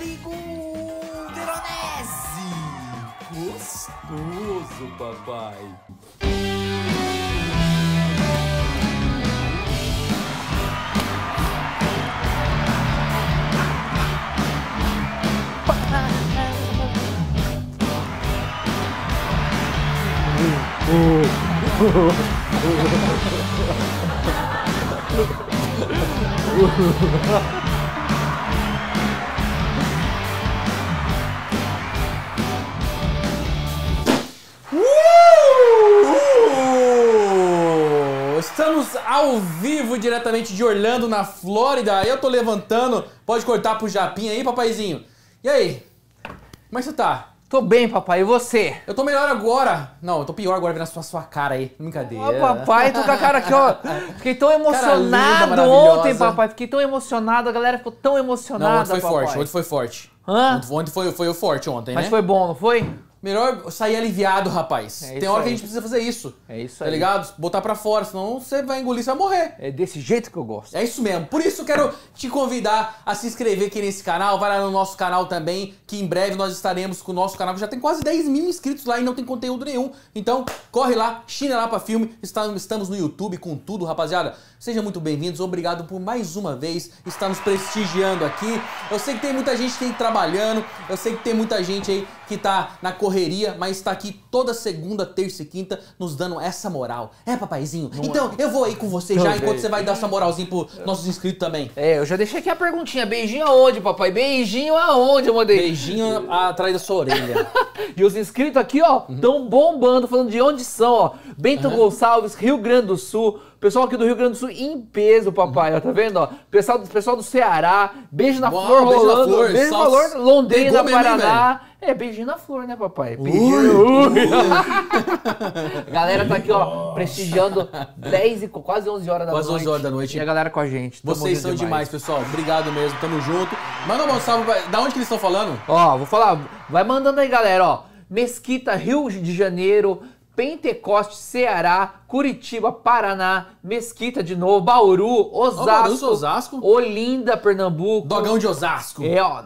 Rodrigo Veronese. Gostoso, papai. Uh. ao vivo diretamente de Orlando, na Flórida. Eu tô levantando, pode cortar pro Japim aí, papaizinho. E aí? Como é que você tá? Tô bem, papai. E você? Eu tô melhor agora. Não, eu tô pior agora vendo a sua, sua cara aí. Brincadeira. Ó, papai, tô com a cara aqui, ó. Fiquei tão emocionado linda, ontem, papai. Fiquei tão emocionado, a galera ficou tão emocionada, Não, ontem foi papai. forte, ontem foi forte. Hã? Ontem foi, foi, foi forte ontem, Mas né? Mas foi bom, não foi? Melhor sair aliviado, rapaz. É Tem hora aí. que a gente precisa fazer isso. É isso tá aí. Tá ligado? Botar pra fora, senão você vai engolir, você vai morrer. É desse jeito que eu gosto. É isso mesmo. Por isso quero te convidar a se inscrever aqui nesse canal. Vai lá no nosso canal também, que em breve nós estaremos com o nosso canal, que já tem quase 10 mil inscritos lá e não tem conteúdo nenhum. Então, corre lá, China lá pra filme. Estamos no YouTube com tudo, rapaziada. Sejam muito bem-vindos, obrigado por mais uma vez estar nos prestigiando aqui. Eu sei que tem muita gente que tá aí trabalhando, eu sei que tem muita gente aí que tá na correria, mas está aqui toda segunda, terça e quinta nos dando essa moral. É, papaizinho? Não então, é. eu vou aí com você Não já, enquanto você vai dar essa moralzinha pro nossos inscritos também. É, eu já deixei aqui a perguntinha. Beijinho aonde, papai? Beijinho aonde eu mandei? Beijinho atrás da sua orelha. e os inscritos aqui, ó, estão bombando, falando de onde são, ó. Bento uhum. Gonçalves, Rio Grande do Sul, Pessoal aqui do Rio Grande do Sul em peso, papai, ó, tá vendo? Ó? Pessoal, do, pessoal do Ceará, beijo na Uau, flor beijo rolando, na flor, beijo na flor, Londrina, Paraná. Mim, é, beijinho na flor, né, papai? Beijinho. Ui, ui. galera tá aqui, ó, prestigiando 10 e quase 11 horas da quase noite. Quase 11 horas da noite. E a galera com a gente. Tamo Vocês são demais. demais. pessoal. Obrigado mesmo. Tamo junto. Manda um salve. Pra... Da onde que eles estão falando? Ó, vou falar. Vai mandando aí, galera, ó. Mesquita, Rio de Janeiro, Pentecoste, Ceará, Curitiba, Paraná, Mesquita de novo, Bauru, Osasco, oh, Osasco. Olinda, Pernambuco. Dogão de Osasco. É, ó.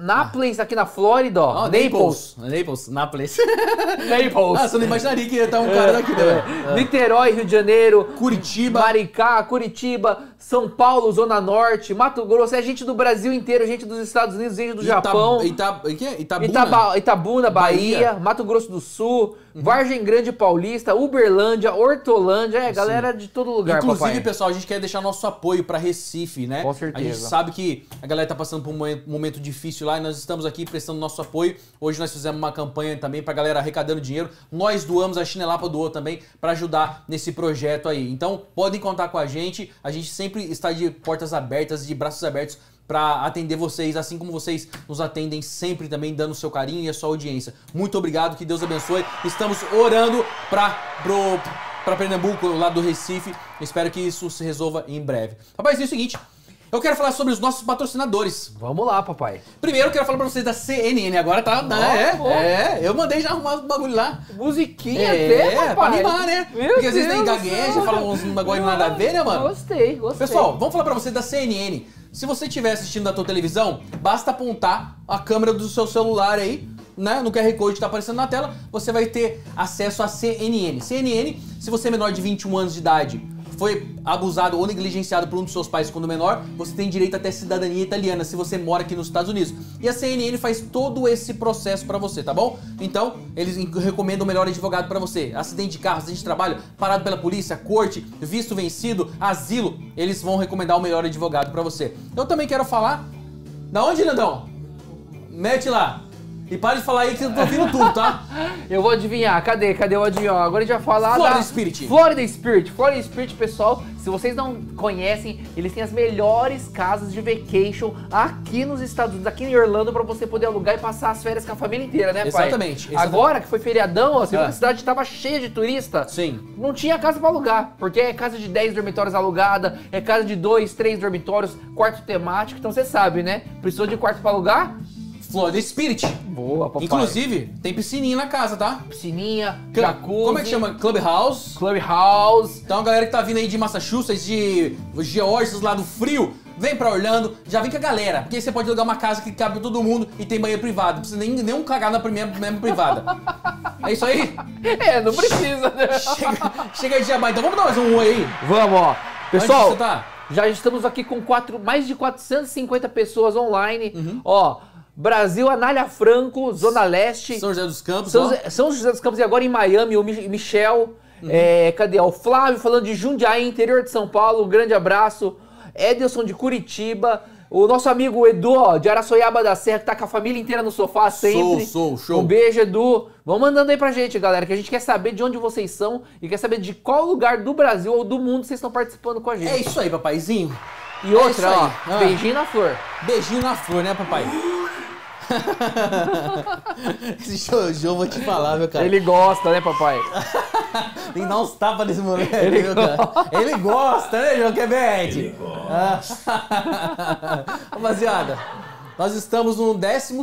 Naples aqui na Flórida, ó. Oh, Naples. Naples, Naples. Naples. Ah, você não imaginaria que ia estar um cara daqui, né? É. Niterói, Rio de Janeiro. Curitiba. Maricá, Curitiba. São Paulo, Zona Norte, Mato Grosso, é gente do Brasil inteiro, gente dos Estados Unidos, gente do Ita, Japão. Ita, Itabuna, Itaba, Itabuna Bahia, Bahia, Mato Grosso do Sul, uhum. Vargem Grande Paulista, Uberlândia, Hortolândia, é, Sim. galera de todo lugar, Inclusive, papai. pessoal, a gente quer deixar nosso apoio para Recife, né? Com certeza. A gente sabe que a galera tá passando por um momento difícil lá e nós estamos aqui prestando nosso apoio. Hoje nós fizemos uma campanha também pra galera arrecadando dinheiro. Nós doamos, a Chinelapa doou também para ajudar nesse projeto aí. Então, podem contar com a gente, a gente sempre sempre estar de portas abertas, de braços abertos para atender vocês, assim como vocês nos atendem sempre também, dando o seu carinho e a sua audiência. Muito obrigado, que Deus abençoe. Estamos orando para para Pernambuco, lá do Recife. Espero que isso se resolva em breve. Rapaz, é o seguinte, eu quero falar sobre os nossos patrocinadores. Vamos lá, papai. Primeiro, eu quero falar pra vocês da CNN. Agora tá. Oh, é, é, eu mandei já arrumar o bagulho lá. Musiquinha é, até, papai. Pra animar, né? Meu Porque às vezes tem gagueja, fala uns bagulho nada a ver, né, mano? Gostei, gostei. Pessoal, vamos falar pra vocês da CNN. Se você estiver assistindo da tua televisão, basta apontar a câmera do seu celular aí né, no QR Code que está aparecendo na tela, você vai ter acesso à CNN. CNN, se você é menor de 21 anos de idade foi abusado ou negligenciado por um dos seus pais quando menor, você tem direito até cidadania italiana se você mora aqui nos Estados Unidos. E a CNN faz todo esse processo para você, tá bom? Então, eles recomendam o melhor advogado para você. Acidente de carro, acidente de trabalho, parado pela polícia, corte, visto vencido, asilo, eles vão recomendar o melhor advogado para você. Eu também quero falar da onde, Nandão? Mete lá. E para de falar aí que eu tô ouvindo tudo, tá? eu vou adivinhar. Cadê? Cadê o adivinho? Agora a gente vai falar Florida da... Spirit. Florida Spirit. Florida Spirit, pessoal, se vocês não conhecem, eles têm as melhores casas de vacation aqui nos Estados Unidos, aqui em Orlando, pra você poder alugar e passar as férias com a família inteira, né, pai? Exatamente. Agora que foi feriadão, a ah. cidade tava cheia de turista. Sim. Não tinha casa pra alugar, porque é casa de 10 dormitórios alugada, é casa de 2, 3 dormitórios, quarto temático, então você sabe, né? Precisou de quarto pra alugar? Florida Spirit. Boa, papai. Inclusive, tem piscininha na casa, tá? Piscininha, jacuzzi. Como é que chama? Clubhouse? Clubhouse. Então a galera que tá vindo aí de Massachusetts, de Georgia, lá do frio, vem pra Orlando, já vem com a galera. Porque aí você pode alugar uma casa que cabe todo mundo e tem banheiro privado. Não precisa nem, nem um cagar na primeira, mesma privada. É isso aí? É, não precisa, né? Chega, chega de Jamaica. Então vamos dar mais um aí. Vamos, ó. Pessoal, tá? já estamos aqui com quatro, mais de 450 pessoas online. Uhum. Ó. Brasil, Anália Franco, Zona Leste. São José dos Campos. São, São José dos Campos e agora em Miami, o Michel. Uhum. É, cadê? O Flávio falando de Jundiaí, interior de São Paulo. Um grande abraço. Edelson de Curitiba. O nosso amigo Edu, ó, de Araçoiaba da Serra, que tá com a família inteira no sofá sempre. Sou, sou, show. Um beijo, Edu. Vão mandando aí pra gente, galera, que a gente quer saber de onde vocês são e quer saber de qual lugar do Brasil ou do mundo vocês estão participando com a gente. É isso aí, papaizinho. E outra, é ó, ah. beijinho na flor. Beijinho na flor, né, papai? Esse Jojo, eu vou te falar, meu cara. Ele gosta, né, papai? Tem que dar uns tapas nesse moleque, Ele, viu, cara? Gosta. Ele gosta, né, João Quebete? Ele gosta. Rapaziada, nós estamos no 12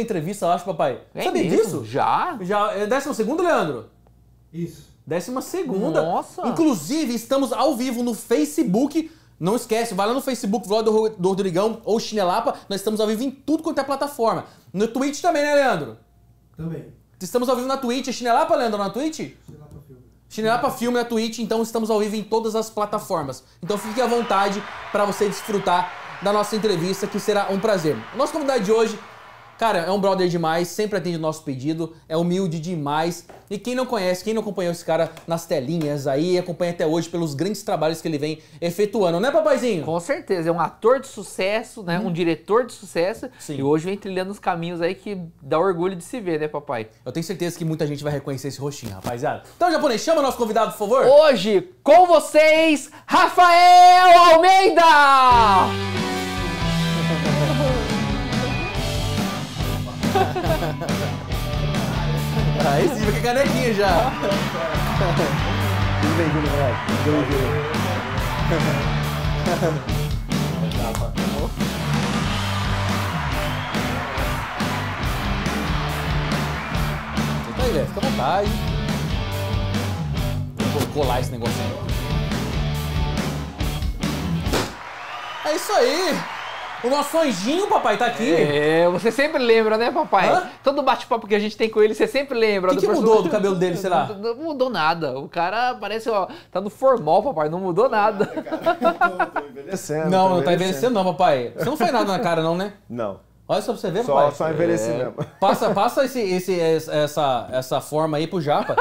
entrevista, eu acho, papai. É Sabe mesmo? disso? Já? Já. É 12, Leandro? Isso. 12. Nossa. Inclusive, estamos ao vivo no Facebook não esquece, vai lá no Facebook, vlog do, Rodrigão ou Chinelapa. Nós estamos ao vivo em tudo quanto é plataforma. No Twitch também, né, Leandro? Também. Estamos ao vivo na Twitch. É Chinelapa, Leandro, na Twitch? Chinelapa Filme. Chinelapa Filme na Twitch. Então estamos ao vivo em todas as plataformas. Então fique à vontade para você desfrutar da nossa entrevista, que será um prazer. O nosso convidado de hoje Cara, é um brother demais, sempre atende o nosso pedido, é humilde demais. E quem não conhece, quem não acompanhou esse cara nas telinhas aí, acompanha até hoje pelos grandes trabalhos que ele vem efetuando, né, papaizinho? Com certeza, é um ator de sucesso, né? Hum. Um diretor de sucesso. Sim. E hoje vem trilhando os caminhos aí que dá orgulho de se ver, né, papai? Eu tenho certeza que muita gente vai reconhecer esse rostinho, rapaziada. Então, japonês, chama o nosso convidado, por favor. Hoje, com vocês, Rafael Almeida! Aí sim, fica canequinha já. Tudo bem, Júlio, vai. Júlio, Júlio. Senta aí, velho. Fica à vontade. Vou colar esse negócio aí. É isso aí. O nosso anjinho, papai, tá aqui. É, você sempre lembra, né, papai? Hã? Todo bate-papo que a gente tem com ele, você sempre lembra. O que, que mudou do cabelo dele, será? Não, não, mudou nada. O cara parece, ó, tá no formal, papai, não mudou nada. Não, não, tá envelhecendo, não, tá envelhecendo, não, papai. Você não faz nada na cara, não, né? Não. Olha só pra você ver, só, pai. Só é, mesmo. Passa, passa esse, esse, essa, essa forma aí pro Japa.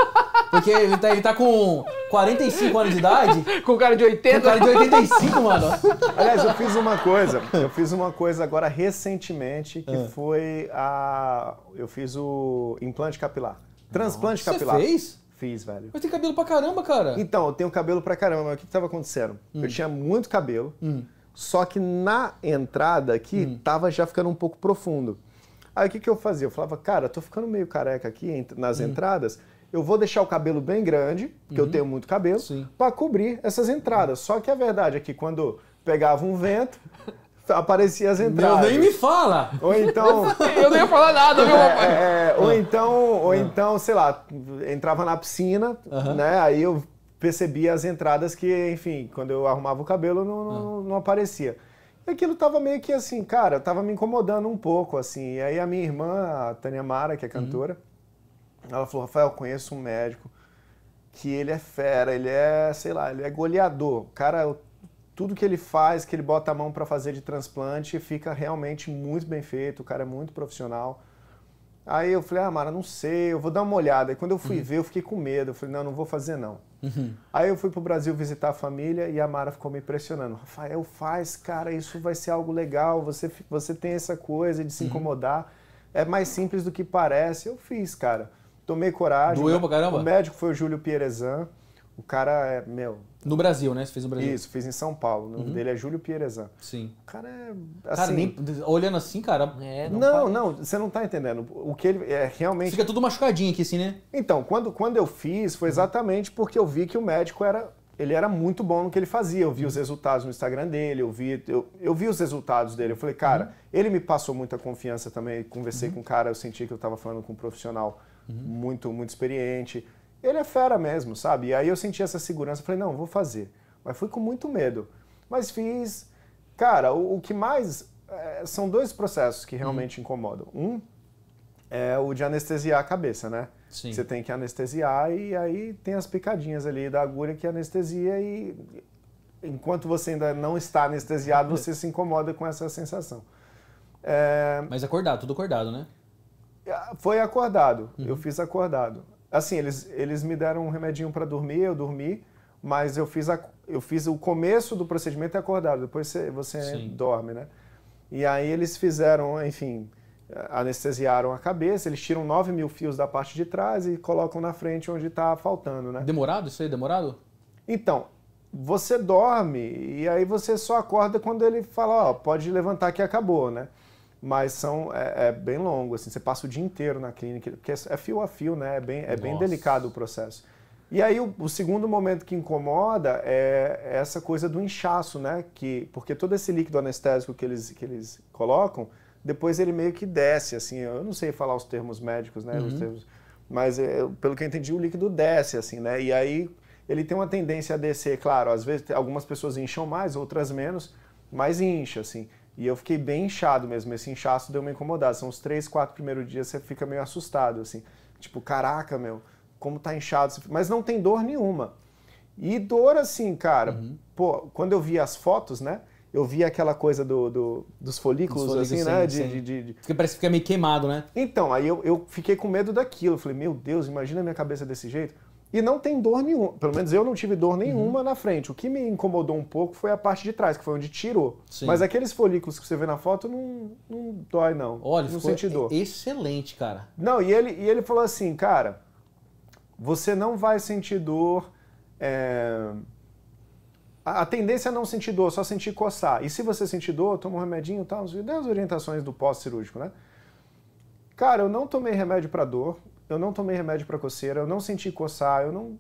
Porque ele tá, ele tá com 45 anos de idade. com cara de 80. Com cara de 85, mano. Aliás, eu fiz uma coisa. Eu fiz uma coisa agora recentemente, que ah. foi a... Eu fiz o implante capilar. Transplante Nossa, capilar. Você fez? Fiz, velho. Mas tem cabelo pra caramba, cara. Então, eu tenho cabelo pra caramba. Mas o que, que tava acontecendo? Hum. Eu tinha muito cabelo. Hum. Só que na entrada aqui, hum. tava já ficando um pouco profundo. Aí o que, que eu fazia? Eu falava, cara, tô ficando meio careca aqui nas hum. entradas. Eu vou deixar o cabelo bem grande, porque uhum. eu tenho muito cabelo, para cobrir essas entradas. Hum. Só que a verdade é que quando pegava um vento, aparecia as entradas. Meu, nem me fala! Ou então. eu nem ia falar nada, viu, é, é, é, ou ah. então, ou ah. então, sei lá, entrava na piscina, uhum. né? Aí eu percebia as entradas que, enfim, quando eu arrumava o cabelo não, não, ah. não aparecia. E aquilo tava meio que assim, cara, tava me incomodando um pouco, assim. E aí a minha irmã, a Tânia Mara, que é uhum. cantora, uhum. ela falou, Rafael, conheço um médico que ele é fera, ele é, sei lá, ele é goleador. Cara, tudo que ele faz, que ele bota a mão para fazer de transplante, fica realmente muito bem feito, o cara é muito profissional. Aí eu falei, ah, Mara, não sei, eu vou dar uma olhada. E quando eu fui uhum. ver, eu fiquei com medo. Eu falei, não, não vou fazer não. Uhum. Aí eu fui para o Brasil visitar a família e a Mara ficou me impressionando. Rafael, faz, cara, isso vai ser algo legal. Você, você tem essa coisa de se uhum. incomodar. É mais simples do que parece. Eu fiz, cara. Tomei coragem. Doeu pra caramba. O médico foi o Júlio Pierezan. O cara é, meu, no Brasil, né? Você fez no Brasil. Isso, fiz em São Paulo. O nome uhum. dele é Júlio Pierezan. Sim. O cara é. Assim... Cara, nem, olhando assim, cara. É, não, não, não, você não tá entendendo. O que ele. É realmente. Fica tudo machucadinho aqui, assim, né? Então, quando, quando eu fiz, foi uhum. exatamente porque eu vi que o médico era. Ele era muito bom no que ele fazia. Eu vi os resultados no Instagram dele, eu vi, eu, eu vi os resultados dele. Eu falei, uhum. cara, uhum. ele me passou muita confiança também. Conversei uhum. com o cara, eu senti que eu tava falando com um profissional muito, muito experiente ele é fera mesmo, sabe? E aí eu senti essa segurança, falei, não, vou fazer. Mas fui com muito medo. Mas fiz. Cara, o, o que mais. É, são dois processos que realmente hum. incomodam. Um é o de anestesiar a cabeça, né? Sim. Você tem que anestesiar e aí tem as picadinhas ali da agulha que anestesia e enquanto você ainda não está anestesiado, é. você se incomoda com essa sensação. É... Mas acordado, tudo acordado, né? É, foi acordado, uhum. eu fiz acordado. Assim, eles, eles me deram um remedinho para dormir, eu dormi, mas eu fiz, a, eu fiz o começo do procedimento acordado, depois você, você dorme, né? E aí eles fizeram, enfim, anestesiaram a cabeça, eles tiram 9 mil fios da parte de trás e colocam na frente onde está faltando, né? Demorado isso aí? Demorado? Então, você dorme e aí você só acorda quando ele fala, ó, pode levantar que acabou, né? mas são é, é, bem longo, assim, você passa o dia inteiro na clínica, porque é, é fio a fio, né? É bem, é bem delicado o processo. E aí o, o, segundo momento que incomoda é essa coisa do inchaço, né? Que, porque todo esse líquido anestésico que eles, que eles colocam, depois ele meio que desce, assim, eu não sei falar os termos médicos, né? Uhum. Termos, mas é, eu, pelo que eu entendi, o líquido desce, assim, né? E aí ele tem uma tendência a descer, claro, às vezes algumas pessoas incham mais, outras menos, mas incha, assim. E eu fiquei bem inchado mesmo, esse inchaço deu uma incomodada. São os três, quatro primeiros dias você fica meio assustado, assim. Tipo, caraca, meu, como tá inchado. Mas não tem dor nenhuma. E dor, assim, cara, uhum. pô, quando eu vi as fotos, né? Eu vi aquela coisa do, do dos folículos, folículos assim, sim, né? Sim. De, de, de... Porque parece que fica meio queimado, né? Então, aí eu, eu fiquei com medo daquilo. Eu falei, meu Deus, imagina a minha cabeça desse jeito. E não tem dor nenhuma. Pelo menos eu não tive dor nenhuma uhum. na frente. O que me incomodou um pouco foi a parte de trás, que foi onde tirou. Sim. Mas aqueles folículos que você vê na foto não, não dói, não. Olha, não senti dor. Excelente, cara. Não, e ele, e ele falou assim, cara, você não vai sentir dor. É... A, tendência é não sentir dor, só sentir coçar. E se você sentir dor, toma um remedinho e tal. Dê as orientações do pós-cirúrgico, né? Cara, eu não tomei remédio para dor eu não tomei remédio para coceira, eu não senti coçar, eu não.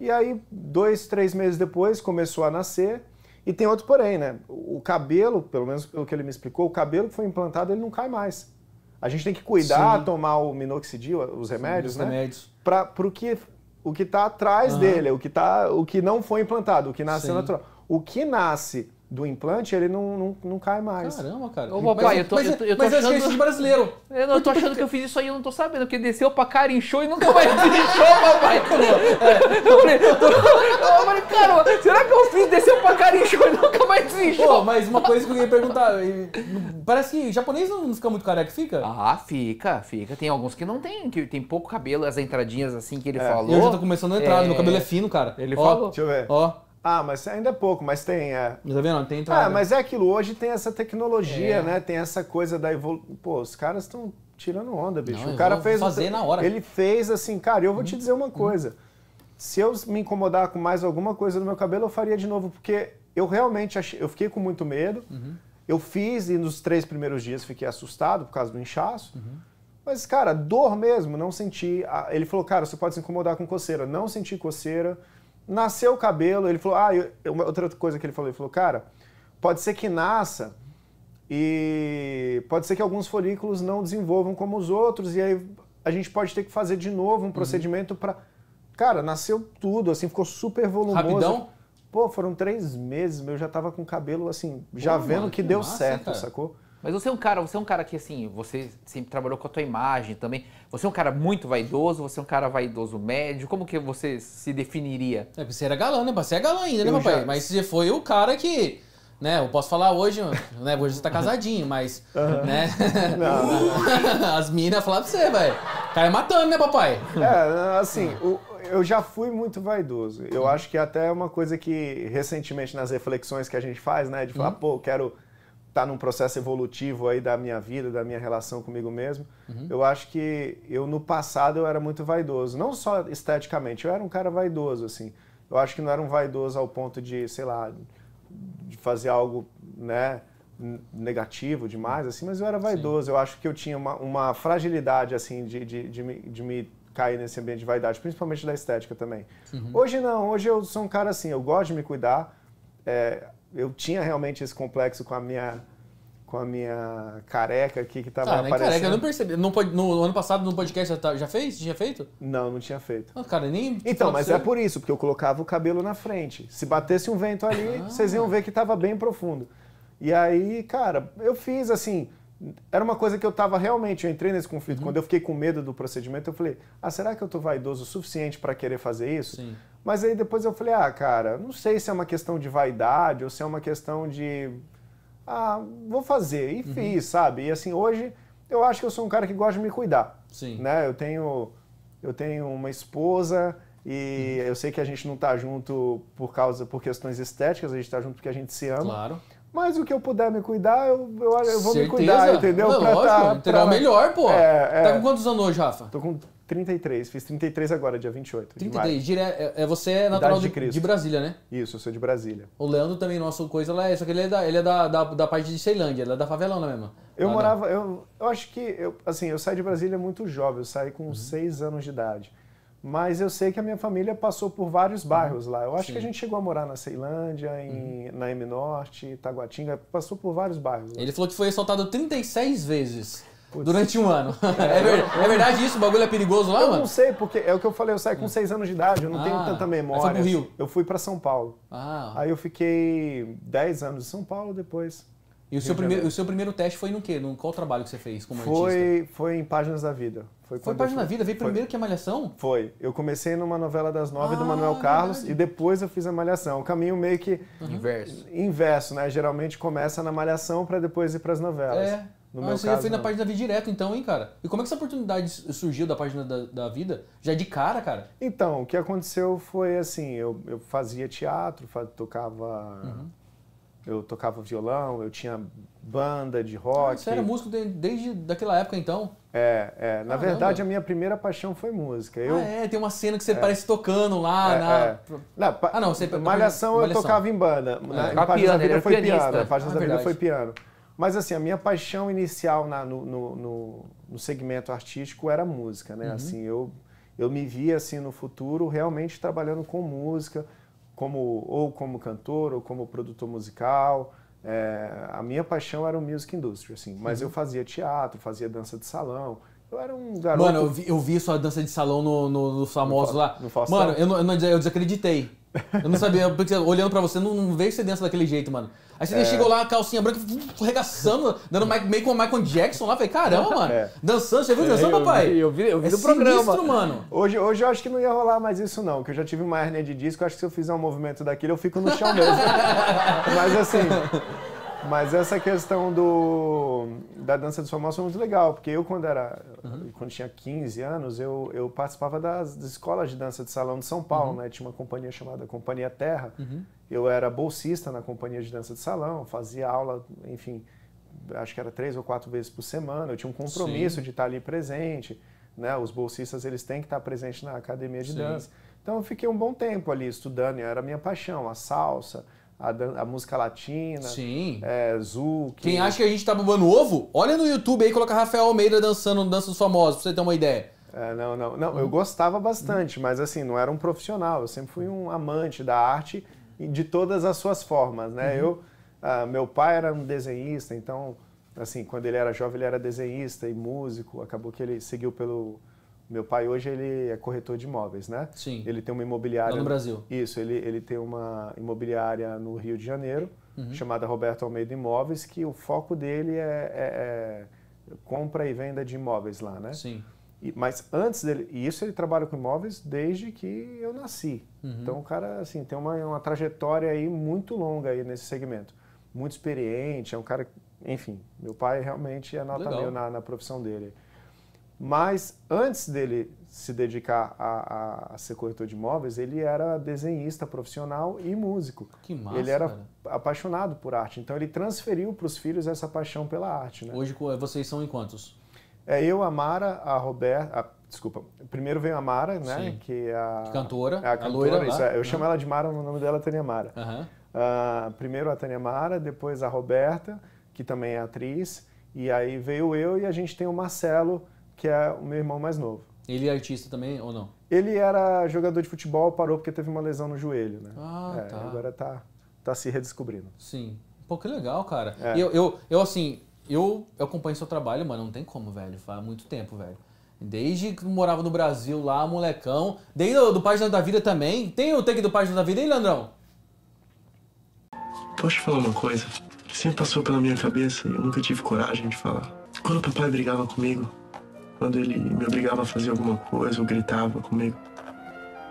E aí, dois, três meses depois, começou a nascer. E tem outro porém, né? O cabelo, pelo menos pelo que ele me explicou, o cabelo que foi implantado, ele não cai mais. A gente tem que cuidar, Sim. tomar o minoxidil, os remédios, Sim, os né? Remédios. Para o que o que está atrás uhum. dele, o que tá, o que não foi implantado, o que nasceu natural. O que nasce do implante, ele não, não, não cai mais. Caramba, cara. Ô, eu tô, mas, eu, eu tô mas achando... Mas é brasileiro. Eu não eu tô achando que eu fiz isso aí, eu não tô sabendo, porque desceu pra cara, inchou e nunca mais desinchou, papai. É. Eu, falei, eu falei, cara, será que eu fiz desceu pra cara, inchou e nunca mais desinchou? Pô, mas uma coisa que eu ia perguntar, parece que japonês não fica muito careca, fica? Ah, fica, fica. Tem alguns que não tem, que tem pouco cabelo, as entradinhas assim que ele é. falou. Eu já tô começando a entrar, é... meu cabelo é, é fino, cara. Ele ó, falou. Deixa eu ver. Ó. Ah, mas ainda é pouco, mas tem, é. Tá vendo? Tem ah, entrada. Ah, mas é aquilo, hoje tem essa tecnologia, é. né? Tem essa coisa da evolução. Pô, os caras estão tirando onda, bicho. Não, o cara fez. Fazer na hora. Ele fez assim, cara, eu vou hum, te uhum. dizer uma uhum. coisa. Hum. Se eu me incomodar com mais alguma coisa no meu cabelo, eu faria de novo, porque eu realmente achei, eu fiquei com muito medo. Uhum. Eu fiz e nos três primeiros dias fiquei assustado por causa do inchaço. Uhum. Mas, cara, dor mesmo, não senti. Ele falou, cara, você pode se incomodar com coceira. Não senti coceira Nasceu o cabelo, ele falou, ah, eu, outra coisa que ele falou, ele falou, cara, pode ser que nasça e pode ser que alguns folículos não desenvolvam como os outros e aí a gente pode ter que fazer de novo um uhum. procedimento uhum. para Cara, nasceu tudo, assim, ficou super volumoso. Rapidão? Pô, foram três meses, eu já tava com o cabelo, assim, já Pô, vendo mano, que, que deu massa, certo, cara. sacou? Mas você é um cara, você é um cara que assim, você sempre trabalhou com a tua imagem também. Você é um cara muito vaidoso, você é um cara vaidoso médio. Como que você se definiria? É, você era galã, né? Você é galã ainda, né, eu papai? Já... Mas você foi o cara que né? Eu posso falar hoje, né? Hoje você tá casadinho, mas, uhum. né? Não, As minas falaram pra você, velho. é matando, né, papai? É, assim, o, eu já fui muito vaidoso. Eu acho que até é uma coisa que, recentemente, nas reflexões que a gente faz, né? De falar, uhum. pô, quero está num processo evolutivo aí da minha vida, da minha relação comigo mesmo. Uhum. Eu acho que eu no passado eu era muito vaidoso, não só esteticamente, eu era um cara vaidoso assim. Eu acho que não era um vaidoso ao ponto de, sei lá, de fazer algo, né, negativo demais assim, mas eu era vaidoso. Sim. Eu acho que eu tinha uma, uma fragilidade assim de, de, de, me, de me cair nesse ambiente de vaidade, principalmente da estética também. Uhum. Hoje não, hoje eu sou um cara assim, eu gosto de me cuidar. É, eu tinha realmente esse complexo com a minha com a minha careca aqui que tava ah, aparecendo. careca, eu não percebi. No, no, ano passado, no podcast, já, tá, já fez? Tinha feito? Não, não tinha feito. Ah, cara, nem... Tipo, então, mas é por isso, porque eu colocava o cabelo na frente. Se batesse um vento ali, ah. vocês iam ver que tava bem profundo. E aí, cara, eu fiz assim... Era uma coisa que eu tava realmente, eu entrei nesse conflito. Uhum. Quando eu fiquei com medo do procedimento, eu falei, ah, será que eu tô vaidoso o suficiente para querer fazer isso? Sim. Mas aí depois eu falei, ah, cara, não sei se é uma questão de vaidade ou se é uma questão de. Ah, vou fazer. E uhum. fiz, sabe? E assim, hoje eu acho que eu sou um cara que gosta de me cuidar. Sim. Né? Eu tenho, eu tenho uma esposa e uhum. eu sei que a gente não está junto por causa, por questões estéticas, a gente está junto porque a gente se ama. Claro. Mas o que eu puder me cuidar, eu, eu, eu vou Certeza. me cuidar, entendeu? Não, pra lógico, tá, é pra... melhor, pô. É, é... Tá com quantos anos hoje, Rafa? Tô com 33, fiz 33 agora, dia 28. 33, dire... É, é você é natural de, de, de, Brasília, né? Isso, eu sou de Brasília. O Leandro também, nosso coisa lá é, só que ele é da, ele é da, da, da parte de Ceilândia, ele é da favelona é mesmo. Eu morava, eu, eu acho que, eu, assim, eu saí de Brasília muito jovem, eu saí com 6 uhum. anos de idade. Mas eu sei que a minha família passou por vários uhum. bairros uhum. lá. Eu acho Sim. que a gente chegou a morar na Ceilândia, em, uhum. na M Norte, Itaguatinga, passou por vários bairros. Ele falou que foi assaltado 36 vezes. Putz. Durante um ano. É, é, verdade, é, verdade isso? O bagulho é perigoso lá, eu mano? Eu não sei, porque é o que eu falei, eu saí com seis anos de idade, eu não ah, tenho tanta é memória. Foi pro Rio? Eu fui para São Paulo. Ah. Aí eu fiquei dez anos em São Paulo depois. E o seu, primeiro, o seu primeiro teste foi no quê? No qual trabalho que você fez como foi, artista? Foi em Páginas da Vida. Foi, foi Páginas da Vida? Veio foi. primeiro que a Malhação? Foi. Eu comecei numa novela das nove ah, do Manuel Carlos verdade. e depois eu fiz a Malhação. O caminho meio que... Uhum. Inverso. Inverso, né? Geralmente começa na Malhação para depois ir para as novelas. É. No ah, meu você caso, já foi na página da vida direto, então, hein, cara? E como é que essa oportunidade surgiu da página da, da vida? Já é de cara, cara? Então, o que aconteceu foi assim: eu, eu fazia teatro, faz, tocava. Uhum. Eu tocava violão, eu tinha banda de rock. Ah, você era músico de, desde daquela época, então? É, é. Na Caramba. verdade, a minha primeira paixão foi música. Eu, ah, é, tem uma cena que você é. parece tocando lá é, na... É. ah, não, você... Malhação, é malhação eu tocava em banda. É. Na, né? em da Vida foi piano. Página ah, da Vida foi piano. Mas assim, a minha paixão inicial na, no, no, no, no, segmento artístico era música, né? Uhum. Assim, eu, eu me via assim no futuro realmente trabalhando com música, como ou como cantor ou como produtor musical. É, a minha paixão era o music industry, assim. Mas uhum. eu fazia teatro, fazia dança de salão, eu era um garoto. Mano, eu vi, eu vi sua dança de salão no, no, no famoso no, lá. No Mano, eu, não, eu, não, eu desacreditei. Eu não sabia, porque olhando pra você, não, não vejo você dança daquele jeito, mano. Aí você é. chegou lá, calcinha branca, regaçando, dando meio com o Michael Jackson lá. Falei, caramba, mano, é. dançando, você viu dançando, é, papai? Eu, eu vi, eu vi é do sinistro, programa. mano. Hoje, hoje eu acho que não ia rolar mais isso, não, que eu já tive uma hernia de disco. Acho que se eu fizer um movimento daquele, eu fico no chão mesmo. Mas assim, mas essa questão do, da dança dos famosos foi muito legal, porque eu, quando era uhum. quando tinha 15 anos, eu, eu participava das, das escolas de dança de salão de São Paulo, uhum. né? Tinha uma companhia chamada Companhia Terra. Uhum. Eu era bolsista na companhia de dança de salão, fazia aula, enfim, acho que era três ou quatro vezes por semana. Eu tinha um compromisso Sim. de estar ali presente, né? Os bolsistas, eles têm que estar presentes na academia de Sim. dança. Então, eu fiquei um bom tempo ali estudando, era a minha paixão, a salsa, a, a música latina. Sim. É, Quem acha que a gente tá babando ovo, olha no YouTube aí, coloca Rafael Almeida dançando no Dança dos Famosos, pra você ter uma ideia. É, não, não, não. Eu gostava bastante, mas assim, não era um profissional. Eu sempre fui um amante da arte de todas as suas formas, né? Uhum. Eu, uh, meu pai era um desenhista, então, assim, quando ele era jovem, ele era desenhista e músico. Acabou que ele seguiu pelo meu pai hoje ele é corretor de imóveis, né? Sim. Ele tem uma imobiliária. Lá no Brasil. Isso, ele, ele tem uma imobiliária no Rio de Janeiro, uhum. chamada Roberto Almeida Imóveis, que o foco dele é, é, é compra e venda de imóveis lá, né? Sim. E, mas antes dele. E isso ele trabalha com imóveis desde que eu nasci. Uhum. Então o cara assim, tem uma, uma trajetória aí muito longa aí nesse segmento. Muito experiente, é um cara. Enfim, meu pai realmente é nota mil na, na profissão dele. Mas antes dele se dedicar a, a, ser corretor de imóveis, ele era desenhista profissional e músico. Que massa, Ele era cara. apaixonado por arte. Então ele transferiu para os filhos essa paixão pela arte. Né? Hoje vocês são em quantos? É eu, a Mara, a Roberta. desculpa. Primeiro veio a Mara, né? Sim. Que é a. Cantora. É a cantora. Loira, isso, é, eu uhum. chamo ela de Mara, o nome dela é Tânia Mara. Uhum. Uh, primeiro a Tânia Mara, depois a Roberta, que também é atriz. E aí veio eu e a gente tem o Marcelo que é o meu irmão mais novo. Ele é artista também ou não? Ele era jogador de futebol, parou porque teve uma lesão no joelho, né? Ah, é, tá. Agora tá, tá se redescobrindo. Sim. Pô, que legal, cara. É. Eu, eu, eu, assim, eu, eu acompanho seu trabalho, mano, não tem como, velho. Faz muito tempo, velho. Desde que morava no Brasil lá, molecão. Desde do, do Página da Vida também. Tem o take do Página da Vida, hein, Leandrão? Posso te falar uma coisa? Sempre passou pela minha cabeça e eu nunca tive coragem de falar. Quando o papai brigava comigo, quando ele me obrigava a fazer alguma coisa ou gritava comigo.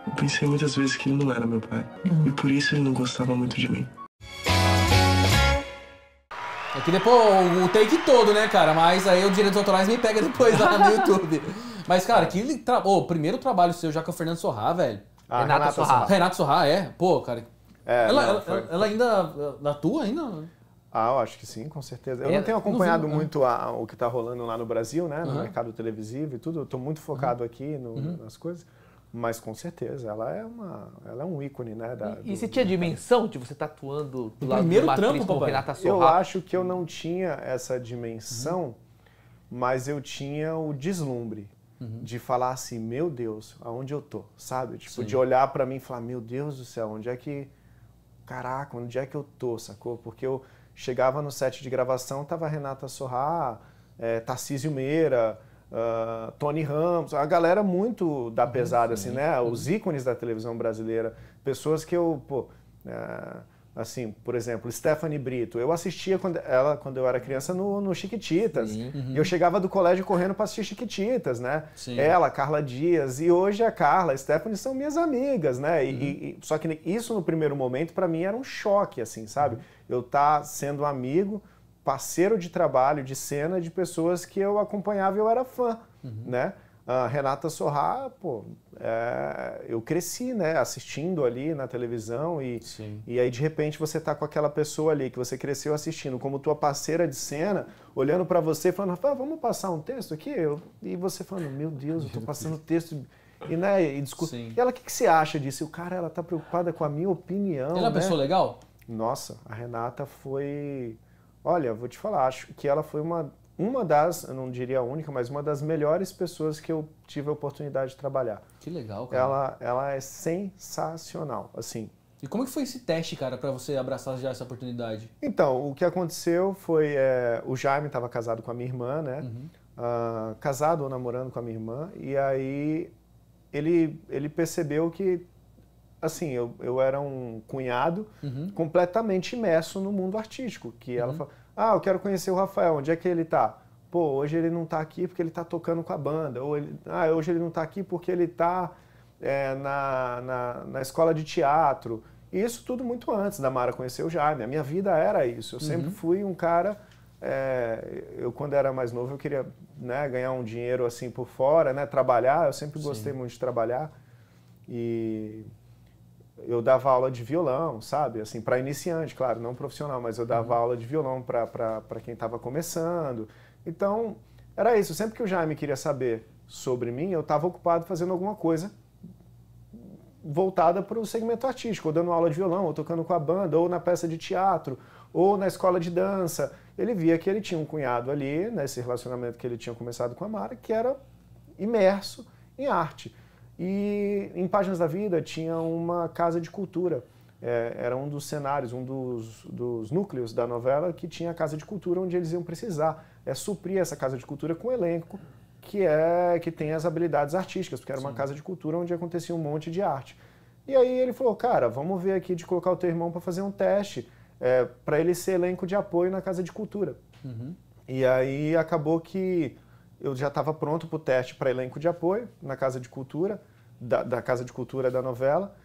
Eu pensei muitas vezes que ele não era meu pai. Uhum. E por isso ele não gostava muito de mim. É que depois o take todo, né, cara? Mas aí o direitos autorais me pega depois lá no YouTube. Mas, cara, que tra... Oh, primeiro trabalho seu já com o Fernando Sorrá, velho. Ah, Renato, Renata Sorrá. Renato Sorrá, é. Pô, cara. É, ela, não, foi... ela, ela, ainda na tua, ainda? Ah, eu acho que sim, com certeza. Eu é, não tenho acompanhado né? muito a, o que está rolando lá no Brasil, né? No uhum. mercado televisivo e tudo. Eu estou muito focado uhum. aqui no, uhum. nas coisas. Mas com certeza, ela é, uma, ela é um ícone, né? Da, e, do, e você tinha dimensão de você estar tá atuando do lado Primeiro do trampo, com Renata Sorra? Eu acho que eu não tinha essa dimensão, uhum. mas eu tinha o deslumbre. Uhum. De falar assim, meu Deus, aonde eu tô, sabe? Tipo, sim. de olhar para mim e falar, meu Deus do céu, onde é que. Caraca, onde é que eu tô, sacou? Porque eu, Chegava no set de gravação, tava Renata Sorrá, é, Tarcísio Meira, uh, Tony Ramos, a galera muito da uhum, pesada, assim, né? Os ícones da televisão brasileira, pessoas que eu, pô, uh, Assim, por exemplo, Stephanie Brito. Eu assistia quando, ela quando eu era criança no, no Chiquititas. Uhum. Eu chegava do colégio correndo para assistir Chiquititas, né? Sim. Ela, Carla Dias e hoje a Carla, a Stephanie são minhas amigas, né? E, uhum. e, só que isso no primeiro momento para mim era um choque, assim, sabe? Uhum. Eu estar tá sendo amigo, parceiro de trabalho, de cena de pessoas que eu acompanhava e eu era fã, uhum. né? A ah, Renata Sorrá, pô, é, eu cresci, né, assistindo ali na televisão e, e aí de repente você tá com aquela pessoa ali que você cresceu assistindo como tua parceira de cena, olhando para você e falando, vamos passar um texto aqui? Eu, e você falando, meu Deus, eu tô passando texto... E, né, e, discu... e ela, o que, que você acha disso? E o cara, ela tá preocupada com a minha opinião, Ela é uma né? pessoa legal? Nossa, a Renata foi... Olha, vou te falar, acho que ela foi uma uma das, eu não diria a única, mas uma das melhores pessoas que eu tive a oportunidade de trabalhar. Que legal, cara. Ela, ela é sensacional, assim. E como que foi esse teste, cara, para você abraçar já essa oportunidade? Então, o que aconteceu foi, é, o Jaime estava casado com a minha irmã, né? Uhum. Uh, casado ou namorando com a minha irmã, e aí ele, ele percebeu que, assim, eu, eu era um cunhado uhum. completamente imerso no mundo artístico, que uhum. ela falou ah, eu quero conhecer o Rafael, onde é que ele tá? Pô, hoje ele não tá aqui porque ele tá tocando com a banda. Ou ele, ah, hoje ele não tá aqui porque ele tá é, na, na, na, escola de teatro. isso tudo muito antes da Mara conhecer o Jaime. A minha vida era isso. Eu uhum. sempre fui um cara. É, eu, quando era mais novo, eu queria né, ganhar um dinheiro assim por fora, né, trabalhar. Eu sempre gostei Sim. muito de trabalhar. E eu dava aula de violão, sabe? Assim, para iniciante, claro, não profissional, mas eu dava uhum. aula de violão para quem estava começando. Então, era isso. Sempre que o Jaime queria saber sobre mim, eu estava ocupado fazendo alguma coisa voltada para o segmento artístico, ou dando aula de violão, ou tocando com a banda, ou na peça de teatro, ou na escola de dança. Ele via que ele tinha um cunhado ali, nesse né, relacionamento que ele tinha começado com a Mara, que era imerso em arte. E em Páginas da Vida tinha uma casa de cultura. É, era um dos cenários, um dos, dos, núcleos da novela que tinha a casa de cultura onde eles iam precisar é, suprir essa casa de cultura com elenco que é que tem as habilidades artísticas, porque era Sim. uma casa de cultura onde acontecia um monte de arte. E aí ele falou, cara, vamos ver aqui de colocar o teu irmão para fazer um teste é, para ele ser elenco de apoio na casa de cultura. Uhum. E aí acabou que eu já estava pronto para o teste para elenco de apoio na casa de cultura da, da Casa de Cultura da novela.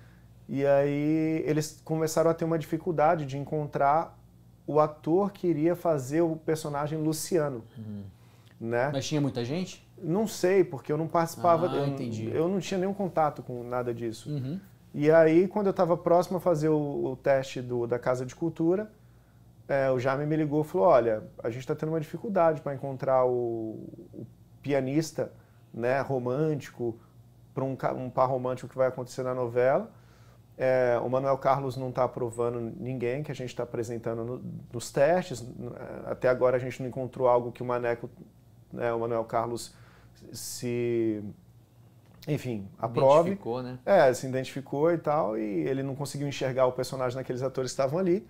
E aí eles começaram a ter uma dificuldade de encontrar o ator que iria fazer o personagem Luciano. Uhum. Né? Mas tinha muita gente? Não sei, porque eu não participava. Ah, eu, entendi. eu não tinha nenhum contato com nada disso. Uhum. E aí, quando eu estava próximo a fazer o, o teste do, da Casa de Cultura, é, o Jaime me ligou e falou: Olha, a gente está tendo uma dificuldade para encontrar o, o pianista né, romântico para um, um par romântico que vai acontecer na novela. É, o Manuel Carlos não está aprovando ninguém que a gente está apresentando no, nos testes. Até agora a gente não encontrou algo que o Maneco, né, o Manuel Carlos, se. Enfim, aprove. Identificou, né? É, se identificou e tal. E ele não conseguiu enxergar o personagem naqueles atores que estavam ali.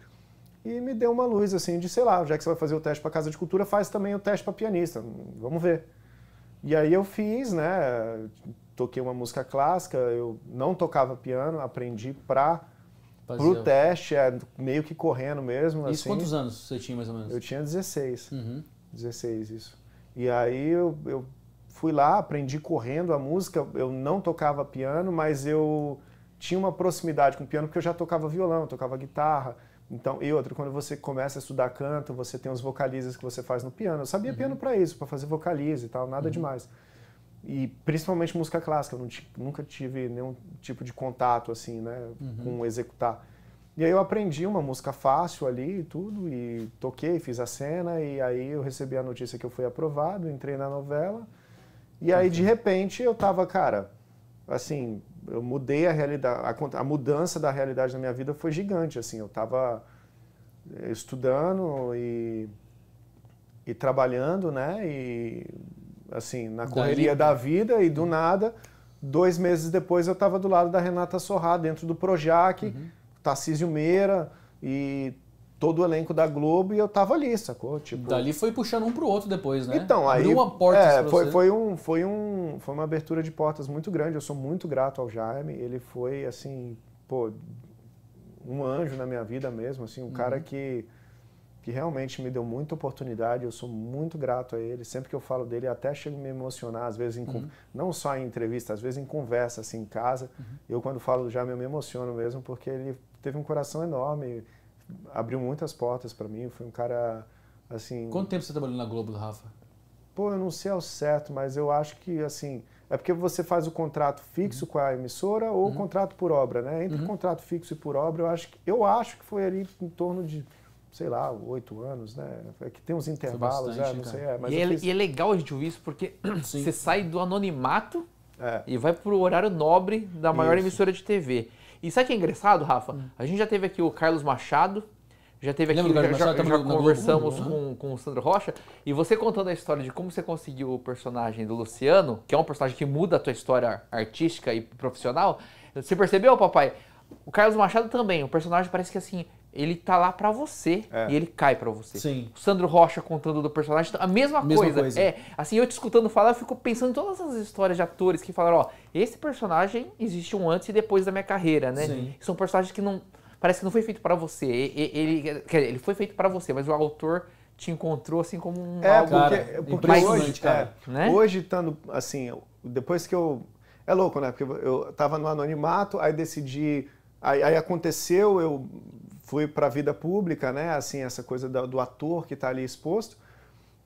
E me deu uma luz, assim, de sei lá, já que você vai fazer o teste para Casa de Cultura, faz também o teste para pianista. Vamos ver. E aí eu fiz, né? toquei uma música clássica, eu não tocava piano, aprendi para o teste, é, meio que correndo mesmo. Isso assim. quantos anos você tinha mais ou menos? Eu tinha 16. Uhum. 16, isso. E aí eu, eu fui lá, aprendi correndo a música, eu não tocava piano, mas eu tinha uma proximidade com o piano porque eu já tocava violão, tocava guitarra. Então, e outro, quando você começa a estudar canto, você tem os vocalizes que você faz no piano. Eu sabia uhum. piano para isso, para fazer vocalize e tal, nada uhum. demais e principalmente música clássica, eu nunca tive nenhum tipo de contato assim, né, uhum. com executar. E aí eu aprendi uma música fácil ali e tudo, e toquei, fiz a cena, e aí eu recebi a notícia que eu fui aprovado, entrei na novela, e aí de uhum. repente eu tava, cara, assim, eu mudei a realidade, a, a mudança da realidade da minha vida foi gigante, assim, eu tava eh, estudando e, e trabalhando, né, e assim, na correria da, da vida e do nada. Dois meses depois eu estava do lado da Renata Sorrá, dentro do Projac, uhum. Tarcísio Meira e todo o elenco da Globo e eu tava ali, sacou? Tipo... Dali foi puxando um pro outro depois, né? Então, aí... Abriu uma porta é, foi, foi um foi um foi uma abertura de portas muito grande. Eu sou muito grato ao Jaime. Ele foi assim, pô, um anjo na minha vida mesmo, assim, um uhum. cara que que realmente me deu muita oportunidade, eu sou muito grato a ele. Sempre que eu falo dele, até chego a me emocionar, às vezes, em, uhum. não só em entrevista, às vezes em conversa, assim, em casa. Uhum. Eu, quando falo já, me emociono mesmo, porque ele teve um coração enorme, abriu muitas portas para mim, foi um cara, assim... Quanto tempo você trabalhou na Globo, Rafa? Pô, eu não sei ao certo, mas eu acho que, assim... É porque você faz o contrato fixo uhum. com a emissora ou o uhum. contrato por obra, né? Entre o uhum. contrato fixo e por obra, eu acho que, eu acho que foi ali em torno de sei lá, oito anos, né? É que tem uns intervalos, bastante, é, não sei. É, mas e, é, fiz... e é legal a gente ouvir isso, porque Sim. você sai do anonimato é. e vai pro horário nobre da maior isso. emissora de TV. E sabe o que é engraçado, Rafa? Hum. A gente já teve aqui o Carlos Machado, já teve aqui, Lembra, já, já, já, já conversamos Globo, uhum. né? com, com o Sandro Rocha, e você contando a história de como você conseguiu o personagem do Luciano, que é um personagem que muda a tua história artística e profissional, você percebeu, papai? O Carlos Machado também, o personagem parece que assim, ele tá lá para você é. e ele cai para você. Sim. O Sandro Rocha contando do personagem, então, a mesma, mesma coisa. coisa. É, assim, eu te escutando falar, eu fico pensando em todas as histórias de atores que falaram, ó, esse personagem existe um antes e depois da minha carreira, né? Sim. São personagens que não parece que não foi feito para você. Ele, ele, ele foi feito para você, mas o autor te encontrou assim como um é, algo cara, porque, porque hoje, cara, é, né? hoje estando assim, depois que eu é louco, né? Porque eu tava no anonimato, aí decidi Aí, aí, aconteceu, eu fui para a vida pública, né? Assim, essa coisa do ator que está ali exposto.